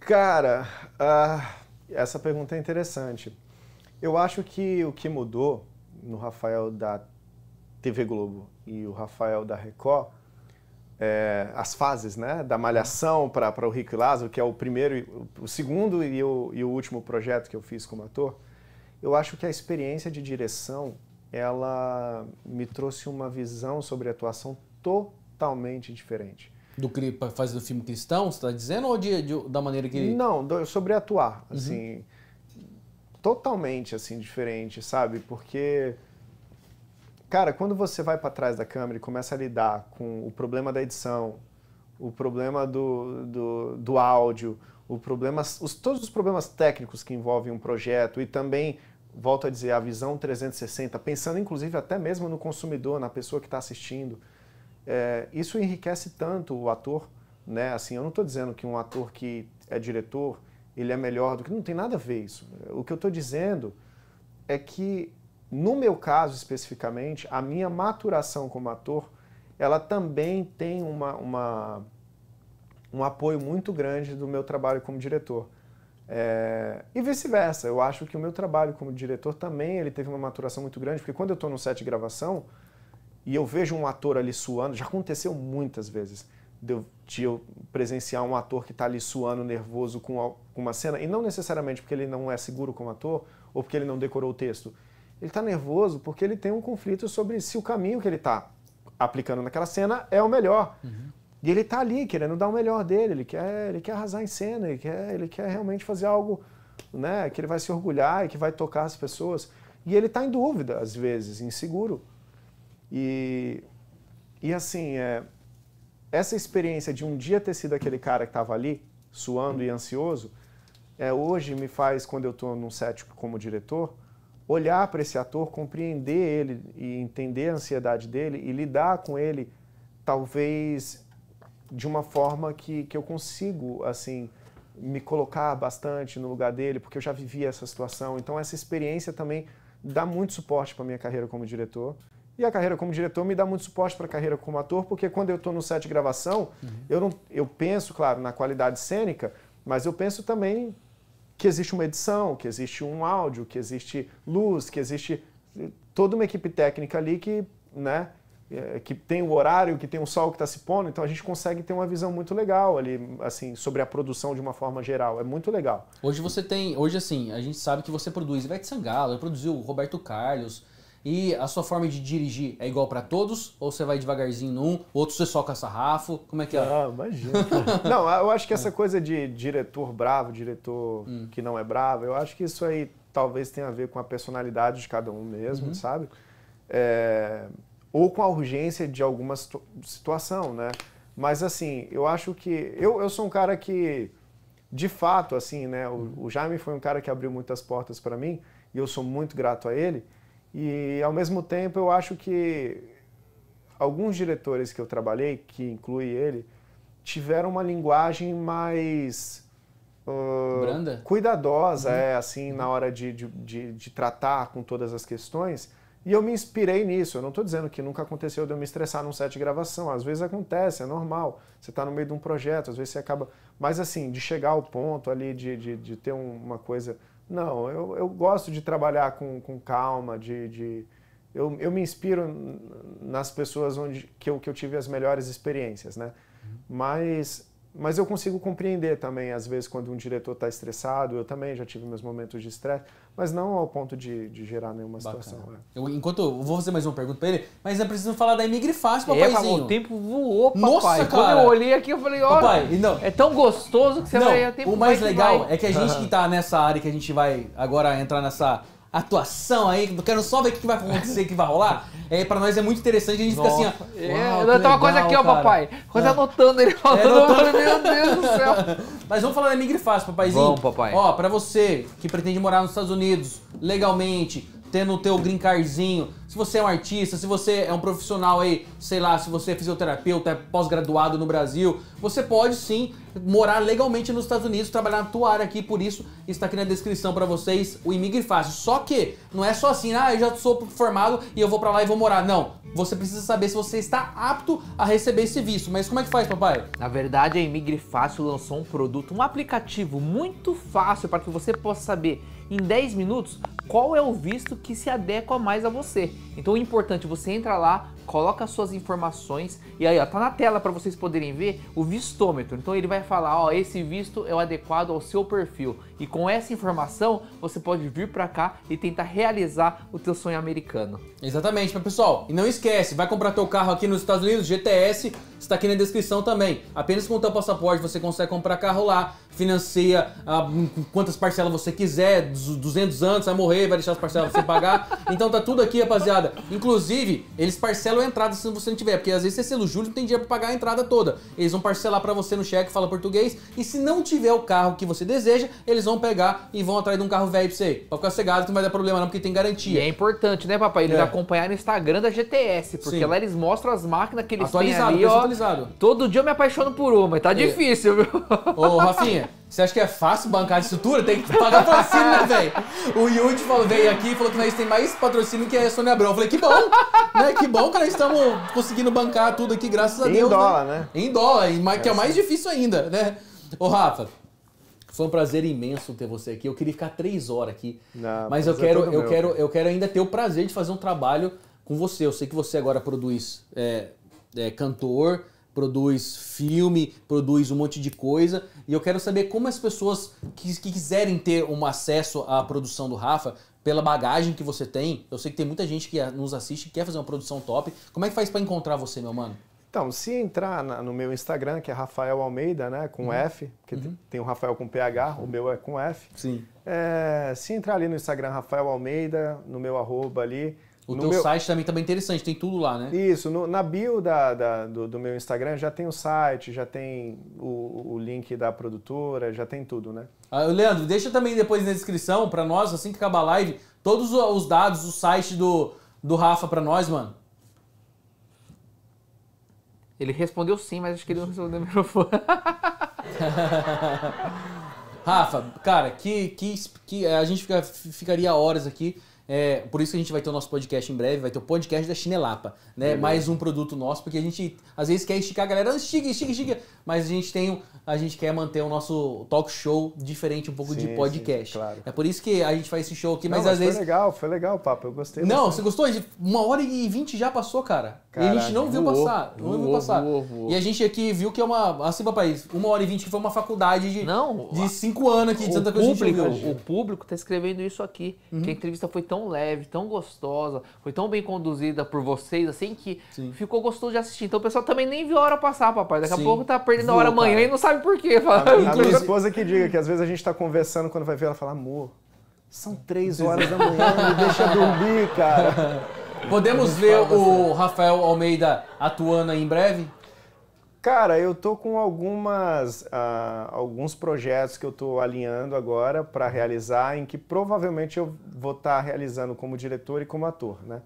Cara, uh, essa pergunta é interessante. Eu acho que o que mudou no Rafael da TV Globo e o Rafael da Record é, as fases né, da Malhação para o Rico e Lázaro, que é o primeiro, o segundo e o, e o último projeto que eu fiz como ator, eu acho que a experiência de direção ela me trouxe uma visão sobre atuação totalmente diferente. Do que fazer do filme cristão, você está dizendo, ou de, de, da maneira que. Não, do, sobre atuar, uhum. assim. Totalmente assim, diferente, sabe? Porque Cara, quando você vai para trás da câmera e começa a lidar com o problema da edição, o problema do, do, do áudio, o problema, os, todos os problemas técnicos que envolvem um projeto e também, volto a dizer, a visão 360, pensando inclusive até mesmo no consumidor, na pessoa que está assistindo, é, isso enriquece tanto o ator, né? Assim, eu não estou dizendo que um ator que é diretor ele é melhor do que não tem nada a ver isso. O que eu estou dizendo é que no meu caso especificamente, a minha maturação como ator, ela também tem uma, uma um apoio muito grande do meu trabalho como diretor. É, e vice-versa, eu acho que o meu trabalho como diretor também ele teve uma maturação muito grande, porque quando eu estou num set de gravação e eu vejo um ator ali suando, já aconteceu muitas vezes de eu, de eu presenciar um ator que está ali suando, nervoso com uma cena, e não necessariamente porque ele não é seguro como ator ou porque ele não decorou o texto, ele está nervoso porque ele tem um conflito sobre se o caminho que ele está aplicando naquela cena é o melhor. Uhum. E ele está ali querendo dar o melhor dele, ele quer, ele quer arrasar em cena, ele quer, ele quer realmente fazer algo né, que ele vai se orgulhar e que vai tocar as pessoas. E ele está em dúvida, às vezes, inseguro. E, e assim, é, essa experiência de um dia ter sido aquele cara que estava ali, suando e ansioso, é, hoje me faz, quando eu estou num set como diretor, olhar para esse ator, compreender ele e entender a ansiedade dele e lidar com ele, talvez de uma forma que, que eu consigo, assim, me colocar bastante no lugar dele, porque eu já vivi essa situação. Então, essa experiência também dá muito suporte para minha carreira como diretor. E a carreira como diretor me dá muito suporte para a carreira como ator, porque quando eu estou no set de gravação, uhum. eu, não, eu penso, claro, na qualidade cênica, mas eu penso também que existe uma edição, que existe um áudio, que existe luz, que existe eh, toda uma equipe técnica ali que, né, eh, que tem o horário, que tem o sol que está se pondo, então a gente consegue ter uma visão muito legal ali, assim, sobre a produção de uma forma geral. É muito legal. Hoje você tem, hoje assim, a gente sabe que você produz Ivete Sangalo, produziu Roberto Carlos, e a sua forma de dirigir é igual para todos? Ou você vai devagarzinho num, outro você soca sarrafo? Como é que é? Ah, imagina. não, eu acho que essa coisa de diretor bravo, diretor hum. que não é bravo, eu acho que isso aí talvez tenha a ver com a personalidade de cada um mesmo, uhum. sabe? É... Ou com a urgência de alguma situ... situação, né? Mas assim, eu acho que. Eu, eu sou um cara que, de fato, assim, né? O, uhum. o Jaime foi um cara que abriu muitas portas para mim e eu sou muito grato a ele. E ao mesmo tempo eu acho que alguns diretores que eu trabalhei, que inclui ele, tiveram uma linguagem mais uh, Branda. cuidadosa, uhum. é assim, na hora de, de, de, de, tratar com todas as questões. E eu me inspirei nisso. Eu não estou dizendo que nunca aconteceu de eu me estressar num set de gravação. Às vezes acontece, é normal. Você está no meio de um projeto, às vezes você acaba. Mas assim, de chegar ao ponto ali, de, de, de ter uma coisa não, eu, eu gosto de trabalhar com, com calma, de, de eu, eu, me inspiro nas pessoas onde que eu, que eu tive as melhores experiências, né? Uhum. Mas mas eu consigo compreender também, às vezes, quando um diretor está estressado, eu também já tive meus momentos de estresse, mas não ao ponto de, de gerar nenhuma Bacana. situação. Né? Eu, enquanto eu vou fazer mais uma pergunta para ele, mas eu preciso falar da Emigre Fácil, papaizinho. É, o tempo voou, papai. Nossa, cara. Quando eu olhei aqui, eu falei, olha, é tão gostoso que você não, vai... O, tempo o mais legal vai. é que a gente que está nessa área, que a gente vai agora entrar nessa atuação aí, quero só ver o que vai acontecer, o que vai rolar. É, pra nós é muito interessante, a gente Nossa, fica assim, ó. É, uau, uma coisa aqui, ó, cara. papai. Coisa é. anotando ele é, falando, é, anotando. meu Deus do céu. Mas vamos falar da Migre Fácil, papaizinho. Vamos, papai. Ó, pra você que pretende morar nos Estados Unidos legalmente, tendo o teu green cardzinho, se você é um artista, se você é um profissional aí, sei lá, se você é fisioterapeuta, é pós-graduado no Brasil, você pode sim morar legalmente nos Estados Unidos, trabalhar na tua área aqui, por isso está aqui na descrição para vocês o Imigre Fácil. Só que não é só assim, ah, eu já sou formado e eu vou para lá e vou morar. Não, você precisa saber se você está apto a receber esse visto. Mas como é que faz, papai? Na verdade, a Imigre Fácil lançou um produto, um aplicativo muito fácil para que você possa saber em 10 minutos qual é o visto que se adequa mais a você. Então é importante você entrar lá, coloca suas informações e aí ó, tá na tela para vocês poderem ver o vistômetro. Então ele vai falar, ó, esse visto é o adequado ao seu perfil. E com essa informação, você pode vir para cá e tentar realizar o teu sonho americano. Exatamente, mas pessoal, e não esquece, vai comprar teu carro aqui nos Estados Unidos, GTS, está aqui na descrição também. Apenas com o teu passaporte você consegue comprar carro lá, financia ah, hum, quantas parcelas você quiser, 200 anos, vai morrer, vai deixar as parcelas você pagar. Então tá tudo aqui, rapaziada. Inclusive, eles parcelam parcelam a entrada se você não tiver, porque às vezes você selo julho não tem dinheiro para pagar a entrada toda. Eles vão parcelar para você no cheque, fala português, e se não tiver o carro que você deseja, eles vão pegar e vão atrás de um carro velho pra você. Pra ficar cegado que não vai dar problema não, porque tem garantia. E é importante, né, papai? Eles é. acompanhar no Instagram da GTS, porque Sim. lá eles mostram as máquinas que eles atualizado, têm ali, ó. Atualizado. Todo dia eu me apaixono por uma, tá é. difícil, viu? Ô, Rafinha, Você acha que é fácil bancar a estrutura? Tem que pagar patrocínio, né, velho? O Yudi falou, veio aqui e falou que nós tem mais patrocínio que a Sônia Abrão. Eu falei, que bom! Né? Que bom que nós estamos conseguindo bancar tudo aqui, graças a em Deus. Em né? dólar, né? né? Em dólar, que é o é, mais difícil ainda, né? Ô, Rafa, foi um prazer imenso ter você aqui. Eu queria ficar três horas aqui. Não, mas eu quero, eu, quero, eu quero ainda ter o prazer de fazer um trabalho com você. Eu sei que você agora produz é, é, cantor, produz filme, produz um monte de coisa. E eu quero saber como as pessoas que, que, quiserem ter um acesso à produção do Rafa, pela bagagem que você tem, eu sei que tem muita gente que nos assiste quer fazer uma produção top. Como é que faz para encontrar você, meu mano? Então, se entrar na, no meu Instagram, que é Rafael Almeida, né, com uhum. F, porque uhum. tem o Rafael com PH, o meu é com F. Sim. É, se entrar ali no Instagram Rafael Almeida, no meu arroba ali, o no teu meu... site também tá bem interessante, tem tudo lá, né? Isso, no, na bio da, da do, do, meu Instagram já tem o site, já tem o, o link da produtora, já tem tudo, né? Ah, Leandro, deixa também depois na descrição para nós, assim que acabar a live, todos os dados, o site do, do Rafa para nós, mano. Ele respondeu sim, mas acho que ele não respondeu o microfone. Rafa, cara, que, que, que a gente fica, ficaria horas aqui. É, por isso que a gente vai ter o nosso podcast em breve, vai ter o podcast da Chinelapa, né? Mais um produto nosso, porque a gente às vezes quer esticar a galera, ah, estica, estica, estica, mas a gente tem, a gente quer manter o nosso talk show diferente um pouco sim, de podcast. Sim, claro. É por isso que a gente faz esse show aqui, mas Não, mas às foi vezes. Foi legal, foi legal, papo, eu gostei. Não, você gostou? Uma hora e vinte já passou, cara. Caraca, e a gente não viu passar. Voou, não viu passar. Voou, e a gente aqui viu que é uma. Assim, papai, uma hora e vinte que foi uma faculdade de, não, de cinco anos aqui de Santa Cruz. Público, o público está escrevendo isso aqui. Uhum. Que a entrevista foi tão leve, tão gostosa, foi tão bem conduzida por vocês, assim, que Sim. ficou gostoso de assistir. Então o pessoal também nem viu a hora passar, papai. Daqui Sim. a pouco tá perdendo a hora amanhã e não sabe por quê. A, a minha esposa que diga que às vezes a gente está conversando quando vai ver, ela fala, amor. São três horas da manhã, me deixa dormir, cara. Podemos ver o Rafael Almeida atuando em breve? Cara, eu tô com algumas uh, alguns projetos que eu tô alinhando agora para realizar, em que provavelmente eu vou estar tá realizando como diretor e como ator, né?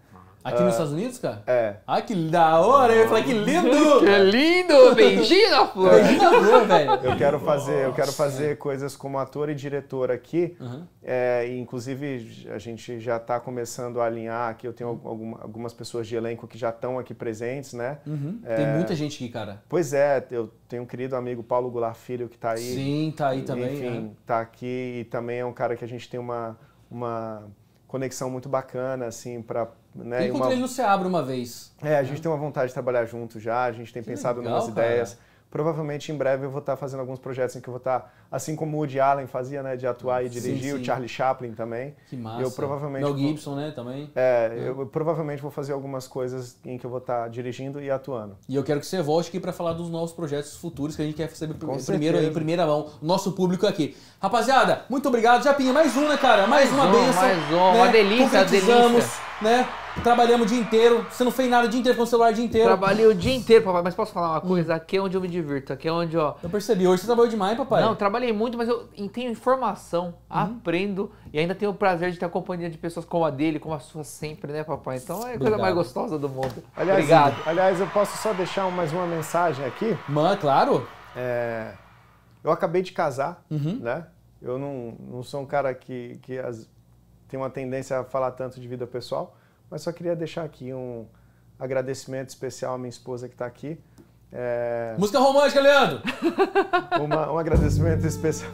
Aqui nos ah. Estados Unidos, cara? É. Ah, que da hora! Eu ia falar, que lindo! que lindo! Beijinho na flor! É. Beijinho na flor, velho! Eu quero fazer, eu quero fazer coisas como ator e diretor aqui. Uhum. É, inclusive, a gente já está começando a alinhar aqui. Eu tenho algumas pessoas de elenco que já estão aqui presentes, né? Uhum. É, Tem muita gente aqui, cara. Pois é, eu tenho um querido amigo Paulo Goulart Filho que está aí. Sim, está aí também. Enfim, está é. Tá aqui e também é um cara que a gente tem uma, uma conexão muito bacana, assim, para né? Eu encontrei uma... no Seabra uma vez. É, a gente tem uma vontade de trabalhar junto já, a gente tem que pensado em umas ideias. Provavelmente em breve eu vou estar fazendo alguns projetos em que eu vou estar, assim como o Woody Allen fazia, né, de atuar e dirigir, sim, sim. o Charlie Chaplin também. Que massa. Eu provavelmente Mel Gibson, vou... né, também. É, é, eu provavelmente vou fazer algumas coisas em que eu vou estar dirigindo e atuando. E eu quero que você volte aqui para falar dos novos projetos futuros que a gente quer receber primeiro em primeira mão, nosso público aqui. Rapaziada, muito obrigado, Japinha, mais uma, né, cara? Mais, mais uma um, benção. Mais né? uma delícia, delícia. Né? Trabalhamos o dia inteiro. Você não fez nada o dia inteiro com o celular o dia inteiro. Trabalhei o dia inteiro, papai. Mas posso falar uma hum. coisa? Aqui é onde eu me divirto. Aqui é onde, ó. Eu percebi. Hoje você trabalhou demais, papai. Não, trabalhei muito, mas eu tenho informação, uhum. aprendo e ainda tenho o prazer de ter a companhia de pessoas como a dele, como a sua sempre, né, papai? Então é a coisa mais gostosa do mundo. Aliás, Obrigado. Aliás, eu posso só deixar mais uma mensagem aqui? Mãe, claro. É, eu acabei de casar, uhum. né? Eu não, não sou um cara que, que as, tem uma tendência a falar tanto de vida pessoal. Mas só queria deixar aqui um agradecimento especial à minha esposa que está aqui. É... Música romântica, Leandro! Uma, um agradecimento especial.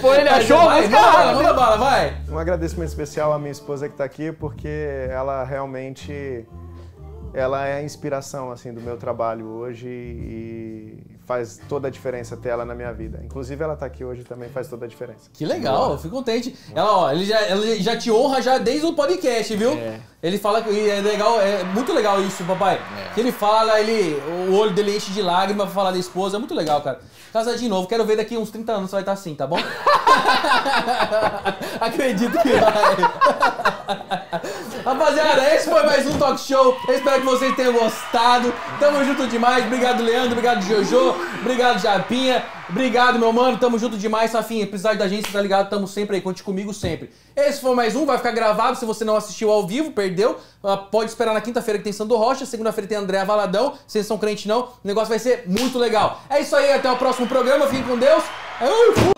Pô, ele né? achou a música bala, a bola vai! Um agradecimento especial à minha esposa que está aqui, porque ela realmente ela é a inspiração assim do meu trabalho hoje e faz toda a diferença ter ela na minha vida. Inclusive ela tá aqui hoje também faz toda a diferença. Que legal, eu fico contente. Ela, ó, ele já, ele já te honra já desde o podcast, viu? É. Ele fala que é legal, é muito legal isso, papai. É. Que ele fala, ele o olho dele enche de lágrimas pra falar da esposa, é muito legal, cara. Casar de novo, quero ver daqui uns 30 anos você vai estar tá assim, tá bom? Acredito que vai. Rapaziada, esse foi mais um talk show. espero que vocês tenham gostado. Tamo junto demais. Obrigado, Leandro. Obrigado, Jojo. Obrigado, Japinha. Obrigado, meu mano. Tamo junto demais, Safinha. Precisar da gente, tá ligado? Tamo sempre aí. Conte comigo sempre. Esse foi mais um. Vai ficar gravado. Se você não assistiu ao vivo, perdeu. Ah, pode esperar na quinta-feira que tem Sandro Rocha. Segunda-feira tem André Valadão. Vocês são crente não. O negócio vai ser muito legal. É isso aí. Até o próximo programa. Fiquem com Deus. Eu...